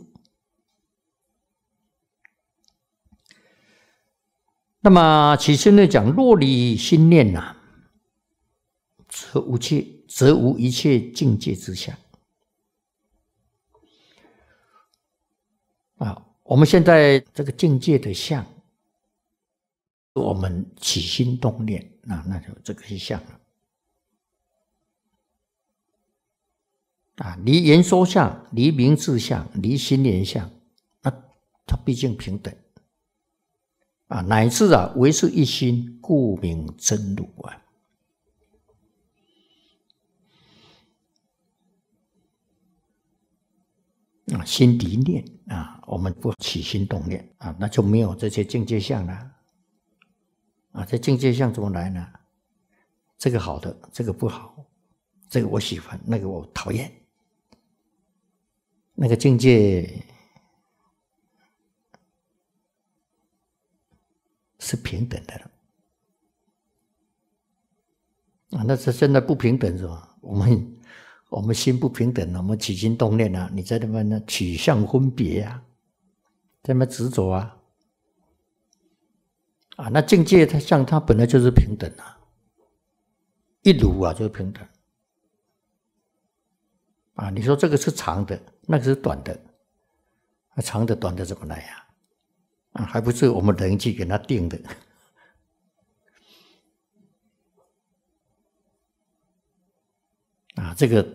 那么，其次呢，讲若离心念呐，则无切，则无一切境界之相。啊，我们现在这个境界的相，我们起心动念，那那就这个是相了。啊，离言说相，离名字相，离心念相，那它毕竟平等啊，乃至啊，唯是一心，故名真如啊。啊，心离念啊，我们不起心动念啊，那就没有这些境界相了。啊，这境界相怎么来呢？这个好的，这个不好，这个我喜欢，那个我讨厌。那个境界是平等的了啊！那是现在不平等是吧？我们我们心不平等，我们起心动念啊，你在那边呢取向分别呀，在那边执着啊啊！那境界它像它本来就是平等啊，一如啊就是平等。啊，你说这个是长的，那个是短的，那长的短的怎么来呀？啊，还不是我们人去给他定的？[laughs] 啊，这个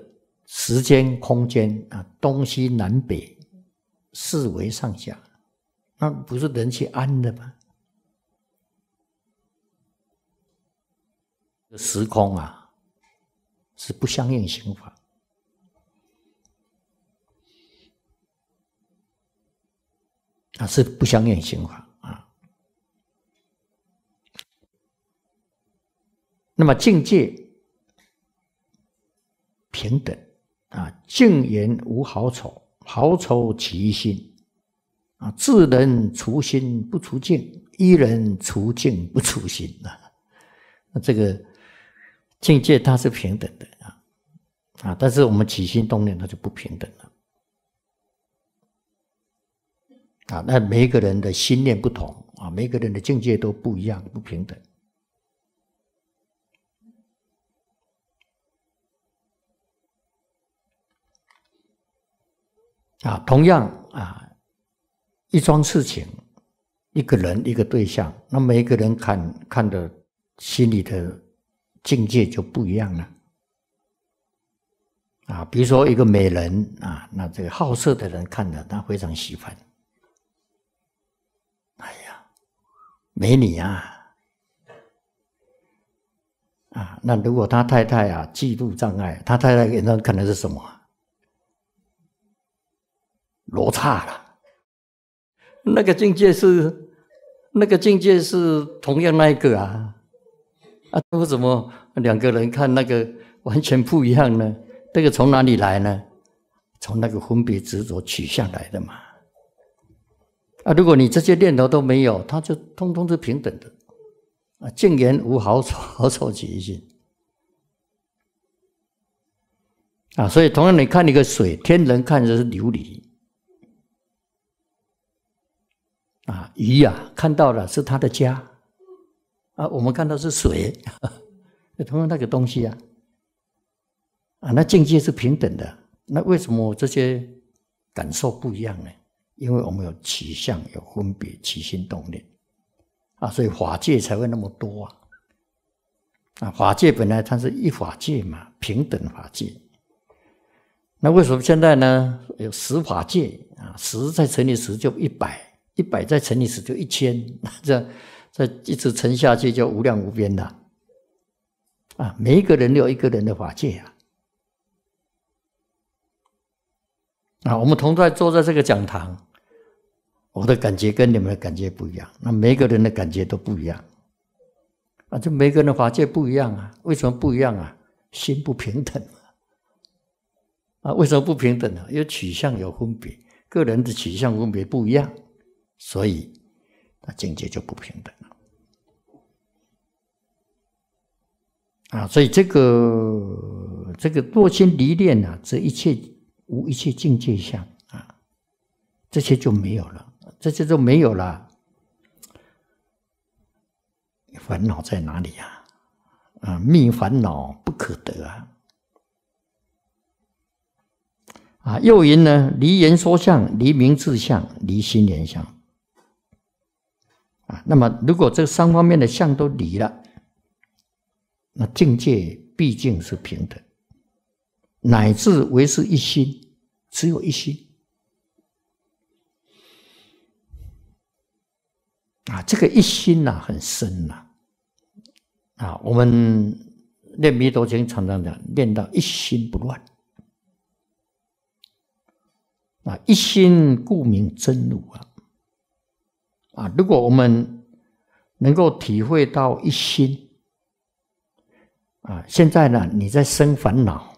时间、空间啊，东西南北四维上下，那不是人去安的吗？时空啊，是不相应刑法。啊，是不相应心法啊。那么境界平等啊，静言无好丑，好丑起心啊，智人除心不除境，一人除境不除心啊。那这个境界它是平等的啊啊，但是我们起心动念，它就不平等了。啊，那每一个人的心念不同啊，每个人的境界都不一样，不平等。啊，同样啊，一桩事情，一个人一个对象，那每一个人看看的心里的境界就不一样了。啊，比如说一个美人啊，那这个好色的人看了，他非常喜欢。美女啊，啊，那如果他太太啊嫉妒障碍，他太太可能看的是什么罗刹了？那个境界是，那个境界是同样那一个啊，啊，为什么两个人看那个完全不一样呢？这个从哪里来呢？从那个分别执着取下来的嘛。啊，如果你这些念头都没有，它就通通是平等的啊，净言无好丑，好丑起心啊，所以同样你看一个水，天人看的是琉璃啊，鱼呀看到了是他的家啊，我们看到是水，[laughs] 同样那个东西啊啊，那境界是平等的，那为什么这些感受不一样呢？因为我们有取相、有分别、起心动念啊，所以法界才会那么多啊！啊，法界本来它是一法界嘛，平等法界。那为什么现在呢？有十法界啊，十再乘以十就一百，一百再乘以十就一千，[laughs] 这这再一直乘下去就无量无边的啊！每一个人有一个人的法界啊！啊，我们同在坐在这个讲堂。我的感觉跟你们的感觉不一样，那每个人的感觉都不一样，啊，就每个人的法界不一样啊？为什么不一样啊？心不平等啊？啊，为什么不平等呢？因为取向，有分别，个人的取向分别不一样，所以那境界就不平等了。啊，所以这个这个多心离念呐，这一切无一切境界相啊，这些就没有了。这些都没有了，烦恼在哪里呀？啊，命烦恼不可得啊！啊，又云呢？离言说相，离名自相，离心念相啊。那么，如果这三方面的相都离了，那境界毕竟是平等，乃至为是一心，只有一心。啊，这个一心呐很深呐，啊，我们念弥陀经常常讲，念到一心不乱。啊，一心故名真如啊，啊，如果我们能够体会到一心，啊，现在呢你在生烦恼，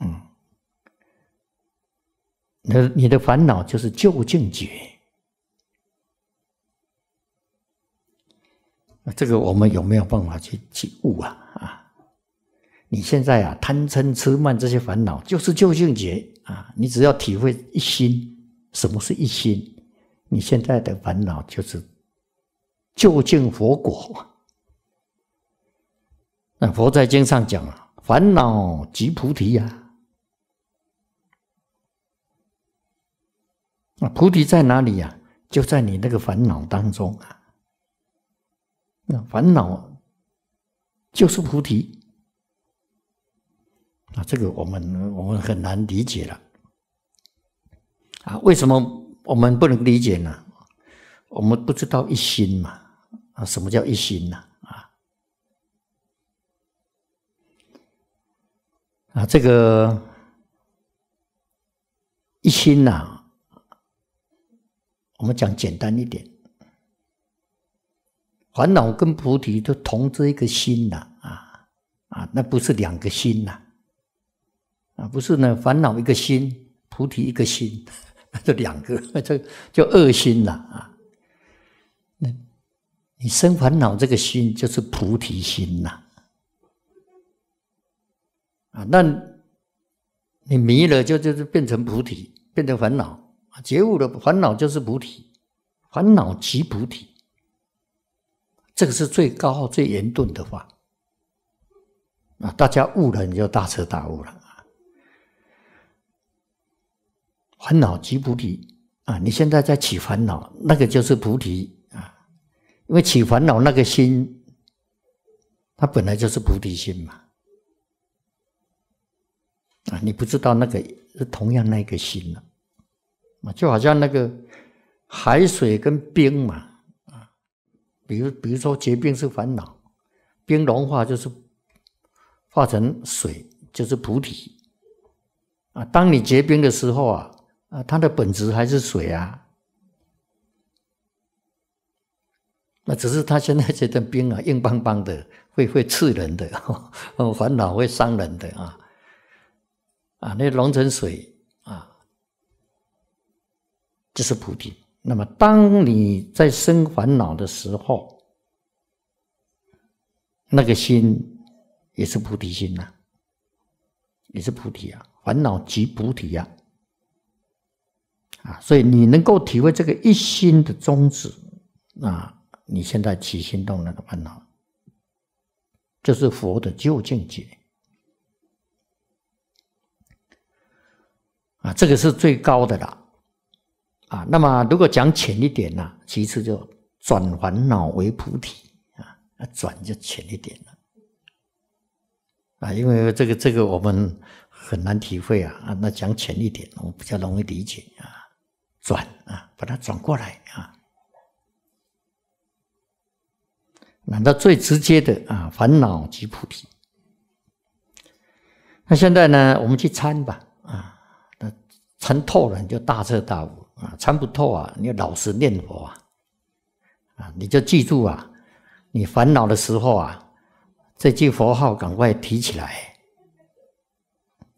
嗯，那你的烦恼就是究竟觉。那这个我们有没有办法去去悟啊？啊，你现在啊贪嗔痴慢这些烦恼就是究竟解啊！你只要体会一心，什么是一心？你现在的烦恼就是究竟佛果。那佛在经上讲啊，烦恼即菩提呀。啊。菩提在哪里呀？就在你那个烦恼当中啊。那烦恼就是菩提，啊，这个我们我们很难理解了啊？为什么我们不能理解呢？我们不知道一心嘛？啊，什么叫一心呢？啊，啊，这个一心呐，我们讲简单一点。烦恼跟菩提都同这一个心呐，啊啊，那不是两个心呐，啊不是呢？烦恼一个心，菩提一个心，[laughs] 那就两个，这 [laughs] 就二心呐啊。那你生烦恼这个心就是菩提心呐，啊，那你迷了就就是变成菩提，变成烦恼。觉悟的烦恼就是菩提，烦恼即菩提。这个是最高、最严顿的话啊！大家悟了，你就大彻大悟了啊！烦恼即菩提啊！你现在在起烦恼，那个就是菩提啊！因为起烦恼那个心，它本来就是菩提心嘛啊！你不知道那个是同样那个心了啊！就好像那个海水跟冰嘛。比如，比如说，结冰是烦恼，冰融化就是化成水，就是菩提啊。当你结冰的时候啊，啊，它的本质还是水啊，那只是它现在结的冰啊，[laughs] 硬邦邦的，会会刺人的，[laughs] 烦恼会伤人的啊，啊，那融成水啊，这是菩提。那么，当你在生烦恼的时候，那个心也是菩提心呐，也是菩提啊，烦恼即菩提呀，啊，所以你能够体会这个一心的宗旨，那你现在起心动念的烦恼，就是佛的究境界啊，这个是最高的了。啊，那么如果讲浅一点呢？其次就转烦恼为菩提啊，那转就浅一点了。啊，因为这个这个我们很难体会啊啊，那讲浅一点，我们比较容易理解啊，转啊，把它转过来啊。难道最直接的啊，烦恼即菩提。那现在呢，我们去参吧啊，那参透了就大彻大悟。啊，参不透啊！你老实念佛啊！啊，你就记住啊，你烦恼的时候啊，这句佛号赶快提起来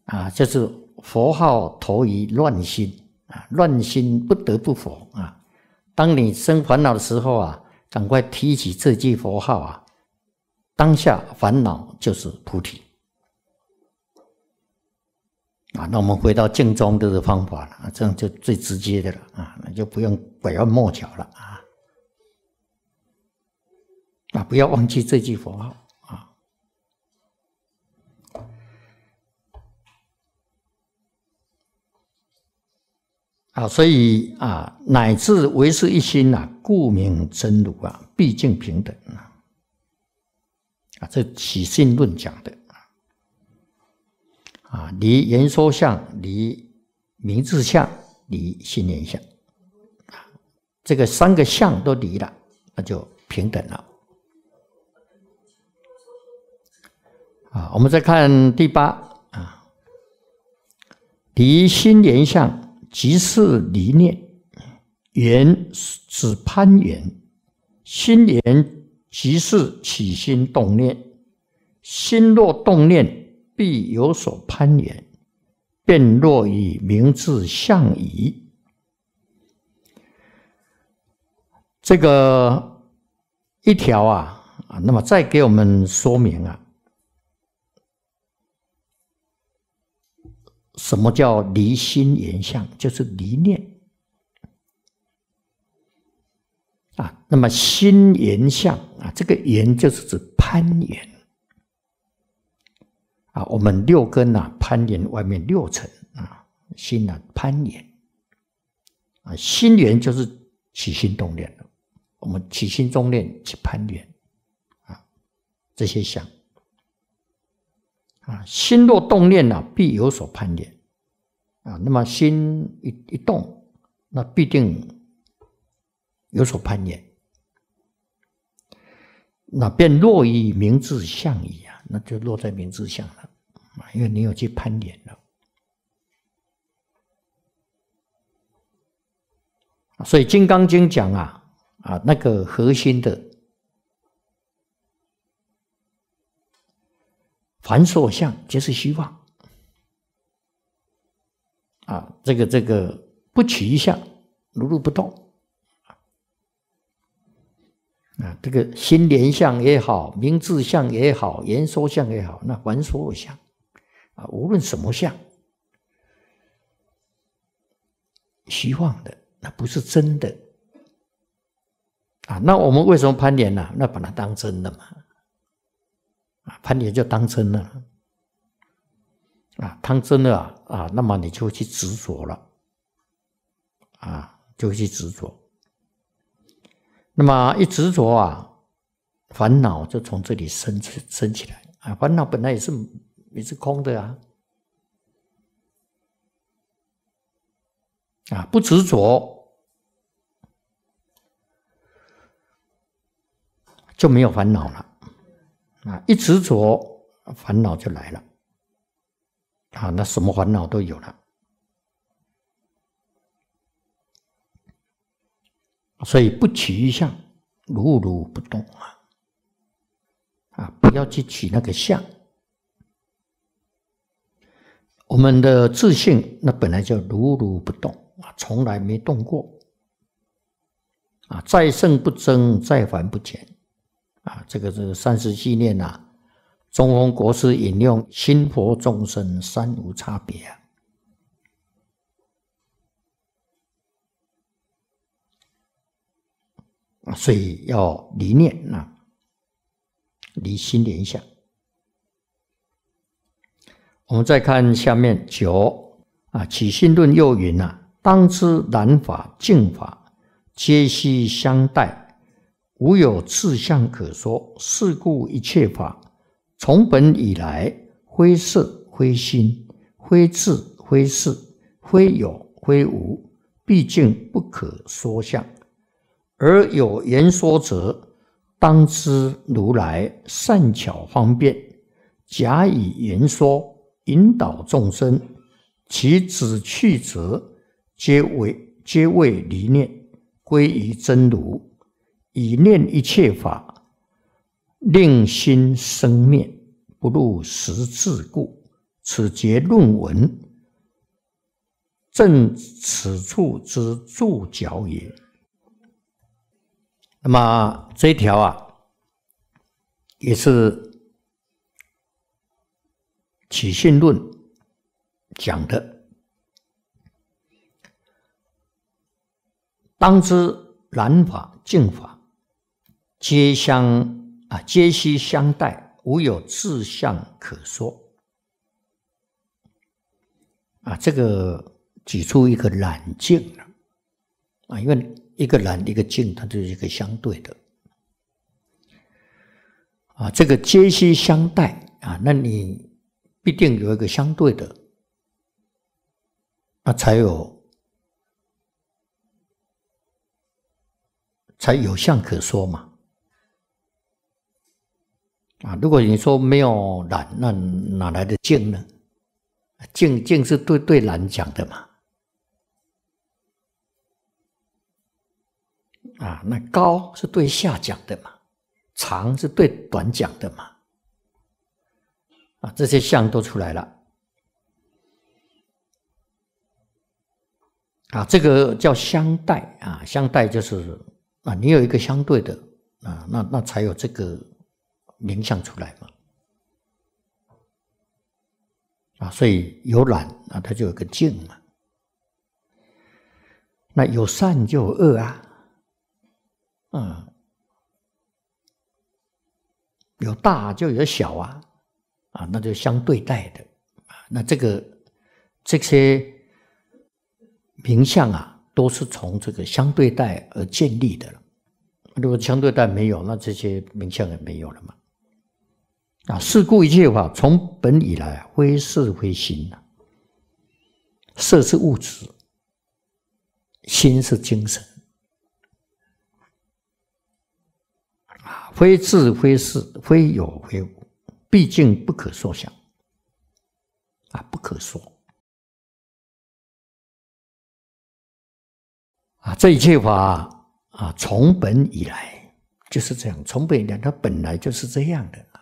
啊！就是佛号投于乱心啊，乱心不得不佛啊！当你生烦恼的时候啊，赶快提起这句佛号啊，当下烦恼就是菩提。啊，那我们回到净宗的方法了，啊，这样就最直接的了，啊，那就不用拐弯抹角了，啊，啊，不要忘记这句佛号，啊，啊，所以啊，乃至唯是一心呐，故名真如啊，毕竟平等啊，啊，这起信论讲的。啊，离言说相，离名字相，离心念相，这个三个相都离了，那就平等了。啊，我们再看第八啊，离心连相即是离念，缘指攀缘，心连即是起心动念，心若动念。必有所攀缘，便落以名字相矣。这个一条啊啊，那么再给我们说明啊，什么叫离心言相？就是离念啊。那么心言相啊，这个言就是指攀缘。啊，我们六根呐攀岩外面六层啊，心呐攀岩啊，心源就是起心动念我们起心动念去攀岩啊，这些想啊，心若动念呐，必有所攀岩啊。那么心一一动，那必定有所攀岩，那便落于名字相矣。那就落在名字上了，因为你有去攀岩了。所以《金刚经》讲啊啊，那个核心的凡所相皆是虚妄啊，这个这个不取相，如如不动。啊，这个心念相也好，名字相也好，言说相也好，那凡所有相，啊，无论什么相，虚妄的，那不是真的，啊，那我们为什么攀岩呢？那把它当真的嘛，啊，攀岩就当真了，啊，当真了啊，啊，那么你就去执着了，啊，就去执着。那么一执着啊，烦恼就从这里生起生起来啊！烦恼本来也是也是空的啊，啊不执着就没有烦恼了啊！一执着烦恼就来了啊！那什么烦恼都有了。所以不取一相，如如不动啊！啊，不要去取那个相。我们的自信那本来就如如不动啊，从来没动过啊。再胜不增，再凡不减啊。这个是三十七念呐。中弘国师引用心佛众生三无差别。所以要离念啊，离心联想。我们再看下面九啊，《起心论》又云啊：“当知难法、净法，皆悉相待，无有自相可说。是故一切法从本以来，灰色、灰心、非智、灰事、非有、非无，毕竟不可说相。”而有言说者，当知如来善巧方便，假以言说引导众生，其子去者，皆为皆为离念，归于真如，以念一切法，令心生灭，不入实自故。此节论文，正此处之注脚也。那么这一条啊，也是起信论讲的，当知染法净法，皆相啊，皆悉相待，无有自相可说。啊，这个举出一个染净了啊，因为。一个蓝一个净，它就是一个相对的啊。这个皆悉相待啊，那你必定有一个相对的，那才有才有相可说嘛啊。如果你说没有懒，那哪来的静呢？静静是对对懒讲的嘛。啊，那高是对下讲的嘛，长是对短讲的嘛，啊，这些相都出来了，啊，这个叫相待啊，相待就是啊，你有一个相对的啊，那那才有这个名相出来嘛，啊，所以有懒啊，它就有个静嘛，那有善就有恶啊。嗯，有大就有小啊，啊，那就相对待的啊。那这个这些名相啊，都是从这个相对待而建立的了。如果相对待没有，那这些名相也没有了嘛。啊，事故一切法从本以来，非是非心呐，色是物质，心是精神。非智非事，非有非无，毕竟不可说想，啊，不可说，啊，这一切法啊，从本以来就是这样，从本以来它本来就是这样的啊，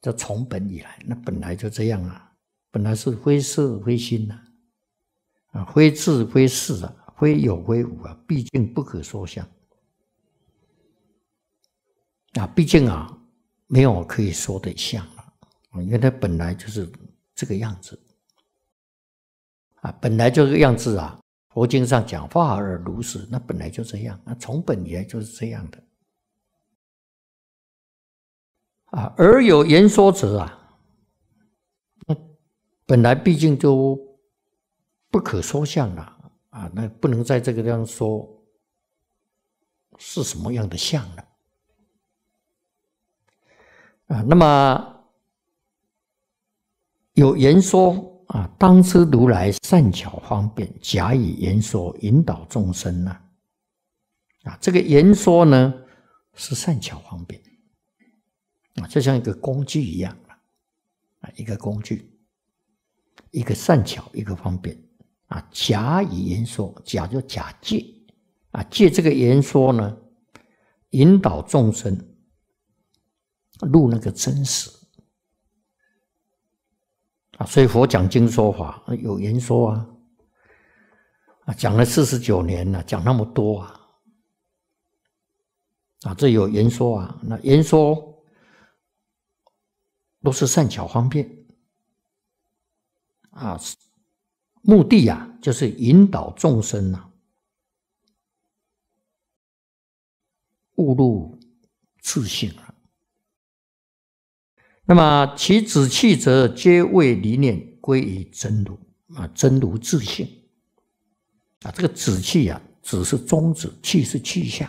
叫从本以来，那本来就这样啊，本来是非色非心呐，啊，非智非事啊，非有非无啊，毕竟不可说相。啊，毕竟啊，没有可以说的像了啊，因为它本来就是这个样子啊，本来就是样子啊。佛经上讲“化而如是”，那本来就这样，那从本以来就是这样的啊。而有言说者啊，那本来毕竟就不可说相了啊，那不能在这个地方说是什么样的相了。啊，那么有言说啊，当知如来善巧方便，假以言说引导众生呢。啊，这个言说呢是善巧方便，啊，就像一个工具一样啊，一个工具，一个善巧，一个方便。啊，假以言说，假就假借，啊，借这个言说呢，引导众生。录那个真实啊，所以佛讲经说法有言说啊，啊讲了四十九年了，讲那么多啊，啊这有言说啊，那言说都是善巧方便啊，目的啊，就是引导众生呐，误入自信啊。那么其子气者，皆为理念，归于真如啊！真如自性啊！这个子气啊，子是宗旨，气是气象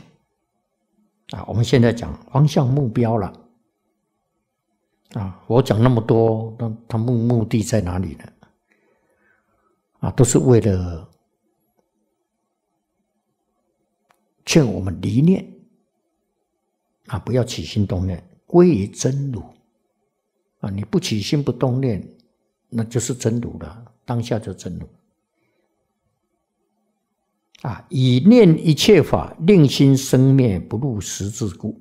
啊！我们现在讲方向、目标了啊！我讲那么多，那他目目的在哪里呢？啊，都是为了劝我们离念啊，不要起心动念，归于真如。啊，你不起心不动念，那就是真如了。当下就真如。啊，以念一切法，令心生灭，不入实字故。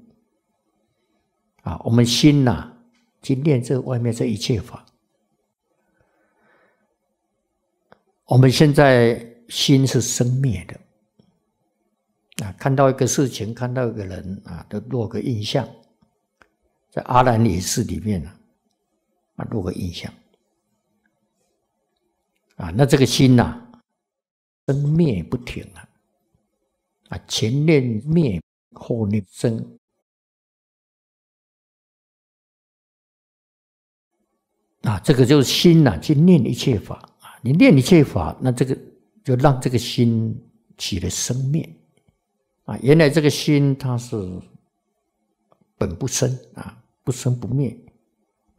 啊，我们心呐，去念这外面这一切法。我们现在心是生灭的。啊，看到一个事情，看到一个人啊，都落个印象。在阿兰尼斯里面啊。啊，如个影响？啊，那这个心呐，生灭不停啊，啊，前念灭，后念生啊，这个就是心呐，去念一切法啊，你念一切法，那这个就让这个心起了生灭啊，原来这个心它是本不生啊，不生不灭。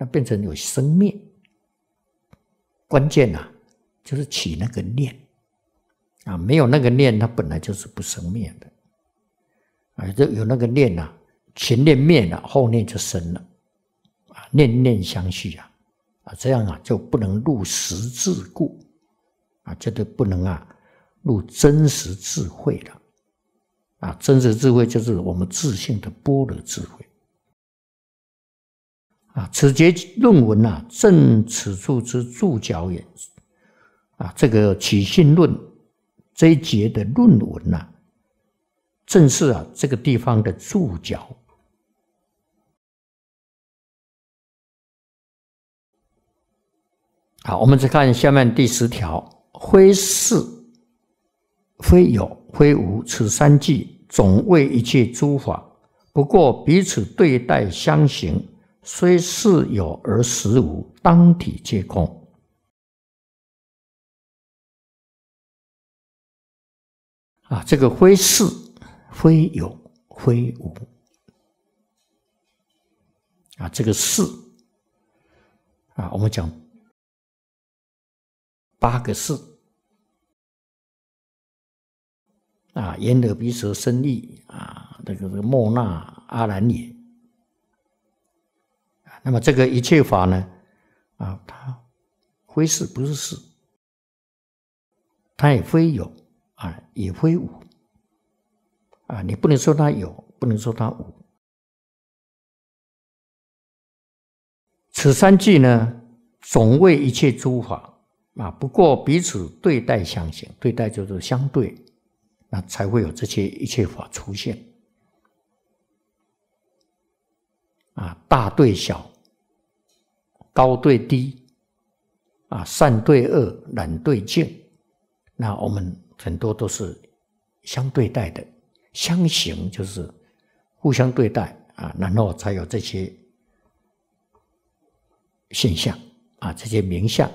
那变成有生灭，关键呐，就是起那个念啊，没有那个念，它本来就是不生灭的。啊，就有那个念呐，前念灭了，后念就生了，啊，念念相续啊，啊，这样啊就不能入实自故，啊，这都不能啊入真实智慧了，啊，真实智慧就是我们自信的般若智慧。啊，此节论文呐，正此处之注脚也。啊，这个起信论这一节的论文呐，正是啊这个地方的注脚。好，我们再看下面第十条：非是，非有，非无，此三际总为一切诸法，不过彼此对待相行。虽似有而实无，当体皆空。啊，这个非是，非有，非无。啊，这个是。啊，我们讲八个是。啊，眼耳鼻舌身意。啊，那个这个莫那阿兰也。那么这个一切法呢？啊，它非是不是是？它也非有啊，也非无。啊，你不能说它有，不能说它无。此三句呢，总为一切诸法啊。不过彼此对待相显，对待就是相对，那才会有这些一切法出现。啊，大对小。高对低，啊，善对恶，懒对静，那我们很多都是相对待的，相形就是互相对待啊，然后才有这些现象啊，这些名相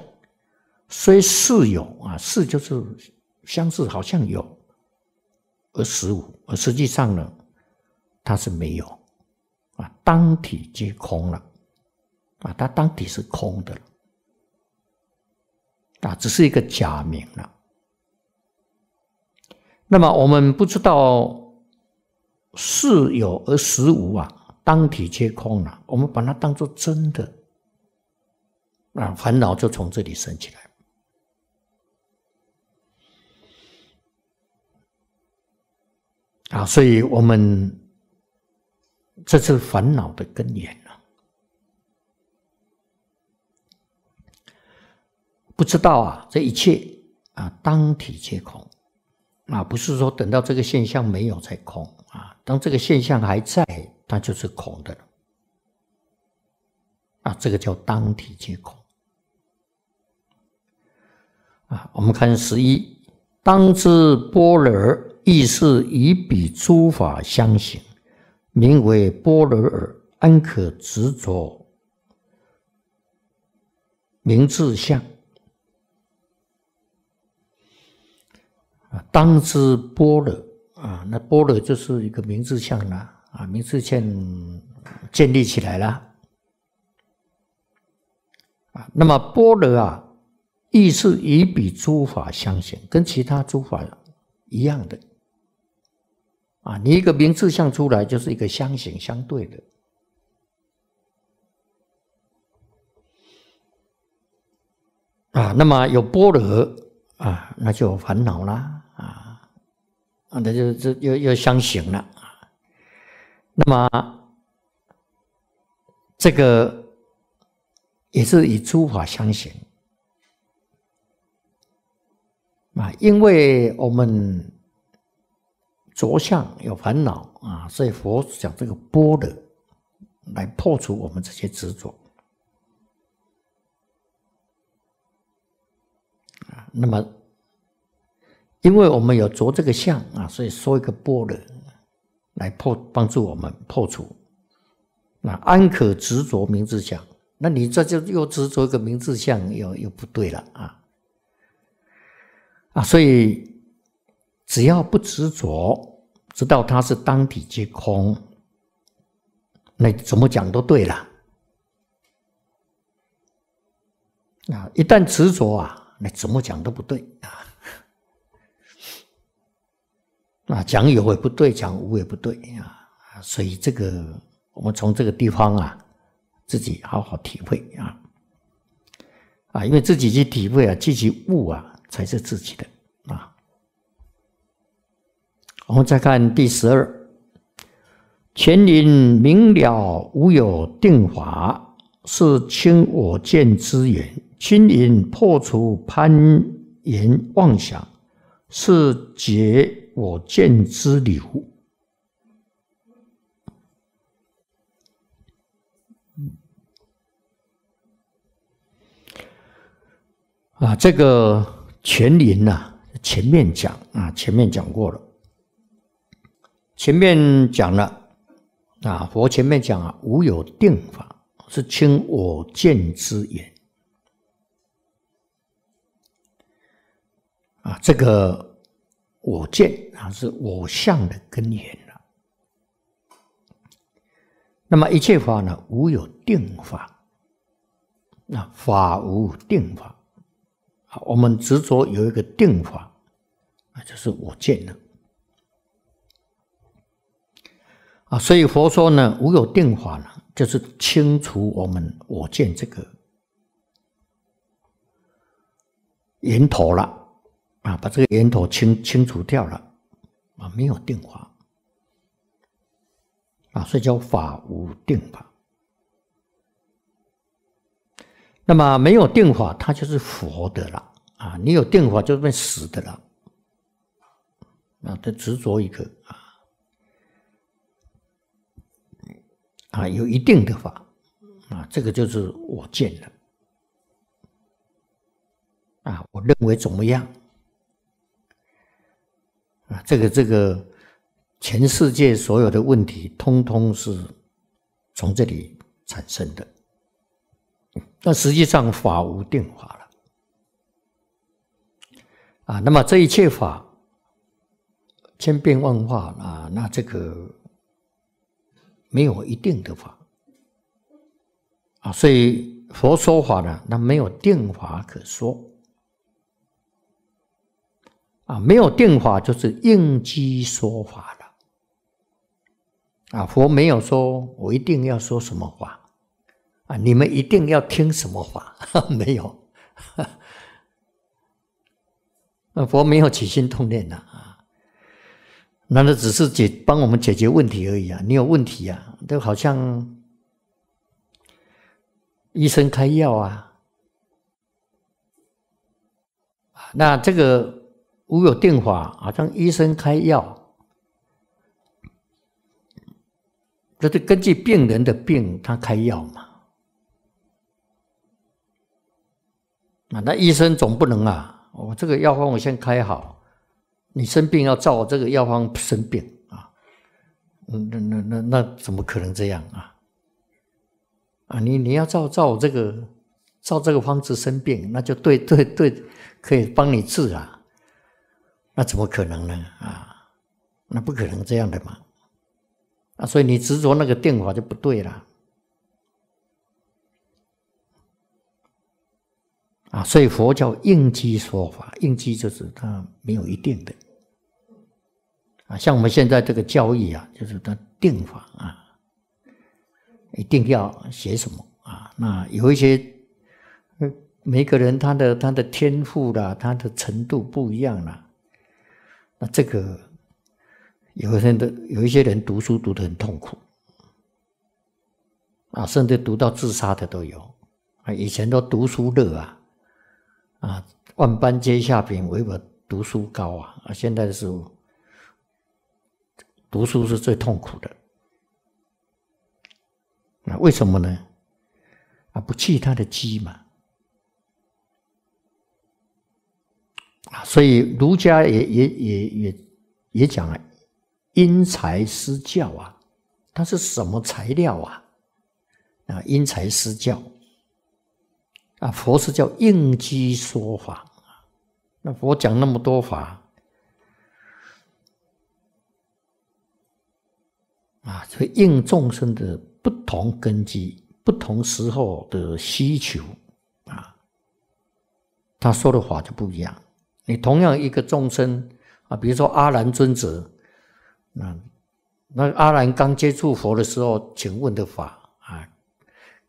虽似有啊，似就是相似，好像有而实无，而实际上呢，它是没有啊，当体皆空了。啊，它当体是空的，啊，只是一个假名了。那么我们不知道是有而实无啊，当体皆空了，我们把它当做真的，啊，烦恼就从这里生起来。啊，所以我们这是烦恼的根源。不知道啊，这一切啊，当体皆空，啊，不是说等到这个现象没有才空啊，当这个现象还在，它就是空的了，啊，这个叫当体皆空。啊，我们看十一，当知波罗意亦是以彼诸法相行，名为波罗尔，安可执着名自相？当知波罗啊，那波罗就是一个名字相啦，啊，名字相建立起来了啊。那么波罗啊，亦是以比诸法相显，跟其他诸法一样的啊。你一个名字像出来，就是一个相形相对的啊。那么有波罗啊，那就有烦恼啦。那就就又又相行了啊。那么这个也是以诸法相行啊，因为我们着相有烦恼啊，所以佛讲这个波的来破除我们这些执着啊。那么。因为我们有着这个相啊，所以说一个波的来破帮助我们破除。那安可执着名字相？那你这就又执着一个名字相，又又不对了啊！啊，所以只要不执着，知道它是当体皆空，那怎么讲都对了。啊，一旦执着啊，那怎么讲都不对啊！啊，讲有也不对，讲无也不对啊！所以这个，我们从这个地方啊，自己好好体会啊！啊，因为自己去体会啊，自己悟啊，才是自己的啊。我们再看第十二：前灵明了无有定法，是清我见之源；清灵破除攀岩妄想，是解。我见之流，啊，这个权林呐，前面讲啊，前面讲过了，前面讲了啊，佛前面讲啊，无有定法，是清我见之言啊，这个。我见啊，是我相的根源了。那么一切法呢，无有定法。那法无定法。好，我们执着有一个定法，那就是我见了。啊，所以佛说呢，无有定法呢，就是清除我们我见这个源头了。啊，把这个源头清清除掉了，啊，没有定法，啊，所以叫法无定法。那么没有定法，它就是佛的了，啊，你有定法就变死的了，啊，他执着一个啊，啊，有一定的法，啊，这个就是我见了，啊，我认为怎么样？这个这个，全世界所有的问题，通通是从这里产生的。那实际上法无定法了啊！那么这一切法，千变万化啊，那这个没有一定的法啊，所以佛说法呢，那没有定法可说。啊，没有定法，就是应机说法了。啊，佛没有说我一定要说什么话，啊，你们一定要听什么话，[laughs] 没有，那 [laughs] 佛没有起心动念的啊，难道只是解帮我们解决问题而已啊？你有问题啊，都好像医生开药啊，那这个。无有定法好像医生开药，这是根据病人的病，他开药嘛。啊，那医生总不能啊，我这个药方我先开好，你生病要照我这个药方生病啊？那那那那怎么可能这样啊？啊，你你要照照这个照这个方子生病，那就对对对，可以帮你治啊。那怎么可能呢？啊，那不可能这样的嘛！啊，所以你执着那个定法就不对了。啊，所以佛教应机说法，应机就是它没有一定的。啊，像我们现在这个教育啊，就是它定法啊，一定要写什么啊？那有一些，每个人他的他的天赋啦，他的程度不一样啦。那这个有一些人有一些人读书读的很痛苦，啊，甚至读到自杀的都有。啊，以前都读书乐啊，啊，万般皆下品，唯有读书高啊。啊，现在是读书是最痛苦的。那为什么呢？啊，不弃他的机嘛。啊，所以儒家也也也也也讲因材施教啊，它是什么材料啊？啊，因材施教啊，佛是叫应机说法，那佛讲那么多法啊，就应众生的不同根基、不同时候的需求啊，他说的话就不一样。你同样一个众生啊，比如说阿兰尊者，那那阿兰刚接触佛的时候请问的法啊，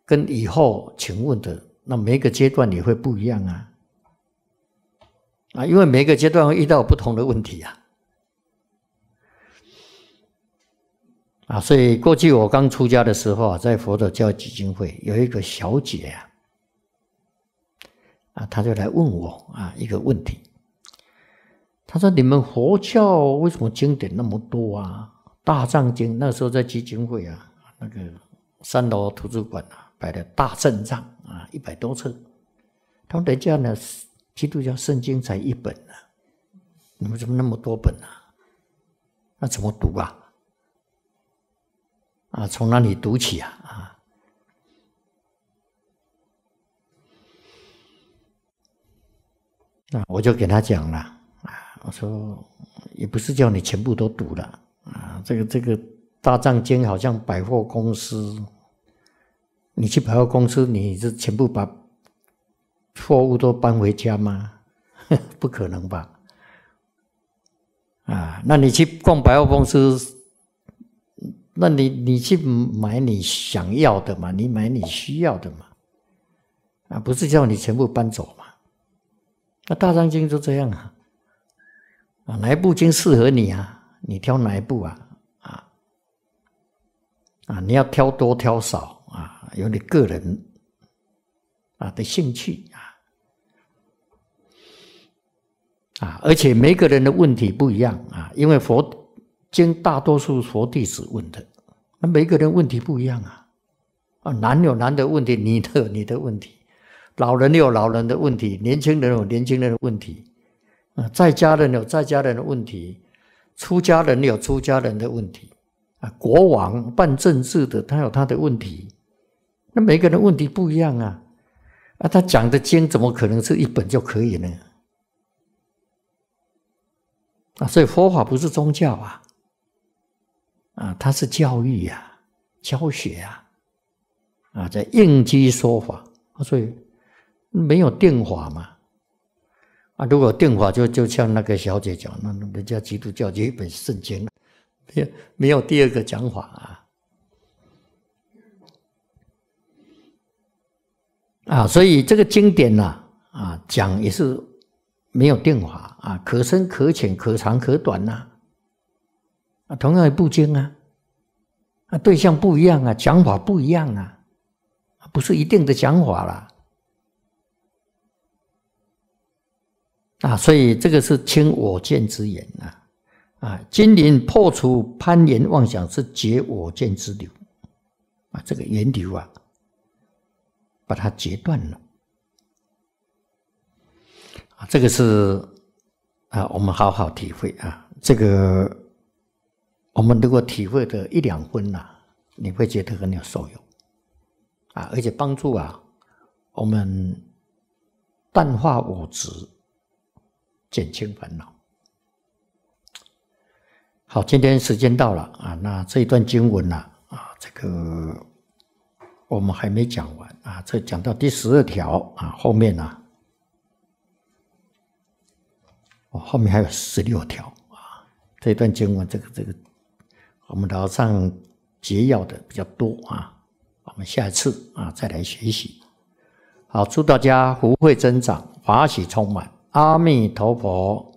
跟以后请问的那每个阶段也会不一样啊啊，因为每个阶段会遇到不同的问题啊啊，所以过去我刚出家的时候啊，在佛的教基金会有一个小姐啊，她就来问我啊一个问题。他说：“你们佛教为什么经典那么多啊？《大藏经》那时候在基金会啊，那个三楼图书馆啊，摆了大阵仗啊，一百多册。他们人家呢，基督教圣经才一本呢，你们怎么那么多本呢？那怎么读啊？啊，从哪里读起啊？啊，那我就给他讲了。”我说，也不是叫你全部都赌了啊！这个这个大藏经好像百货公司，你去百货公司，你是全部把货物都搬回家吗？[laughs] 不可能吧！啊，那你去逛百货公司，那你你去买你想要的嘛，你买你需要的嘛，啊，不是叫你全部搬走嘛？那大藏经就这样啊？啊，哪一部经适合你啊？你挑哪一部啊？啊啊，你要挑多挑少啊？有你个人啊的兴趣啊啊！而且每个人的问题不一样啊，因为佛经大多数佛弟子问的，那每个人问题不一样啊啊，男有男的问题，女的女的问题，老人有老人的问题，年轻人有年轻人的问题。啊，在家人有在家人的问题，出家人有出家人的问题，啊，国王办政治的他有他的问题，那每个人问题不一样啊，啊，他讲的经怎么可能是一本就可以呢？啊，所以佛法不是宗教啊，啊，它是教育呀，教学啊，啊，在应机说法，所以没有定法嘛。啊，如果定法就就像那个小姐讲，那人家基督教就一本圣经没没有第二个讲法啊。啊，所以这个经典呢，啊讲也是没有定法啊，可深可浅，可长可短呐。啊，同样也不精啊，啊对象不一样啊，讲法不一样啊，不是一定的讲法啦。啊，所以这个是清我见之言啊！啊，金陵破除攀岩妄想，是解我见之流啊。这个源流啊，把它截断了啊。这个是啊，我们好好体会啊。这个我们如果体会的一两分呐，你会觉得很有受用啊，而且帮助啊我们淡化我执。减轻烦恼。好，今天时间到了啊，那这一段经文呢啊，这个我们还没讲完啊，这讲到第十二条啊，后面呢，哦，后面还有十六条啊，这一段经文，这个这个，我们早上摘要的比较多啊，我们下一次啊再来学习。好，祝大家福慧增长，法喜充满。阿弥陀佛。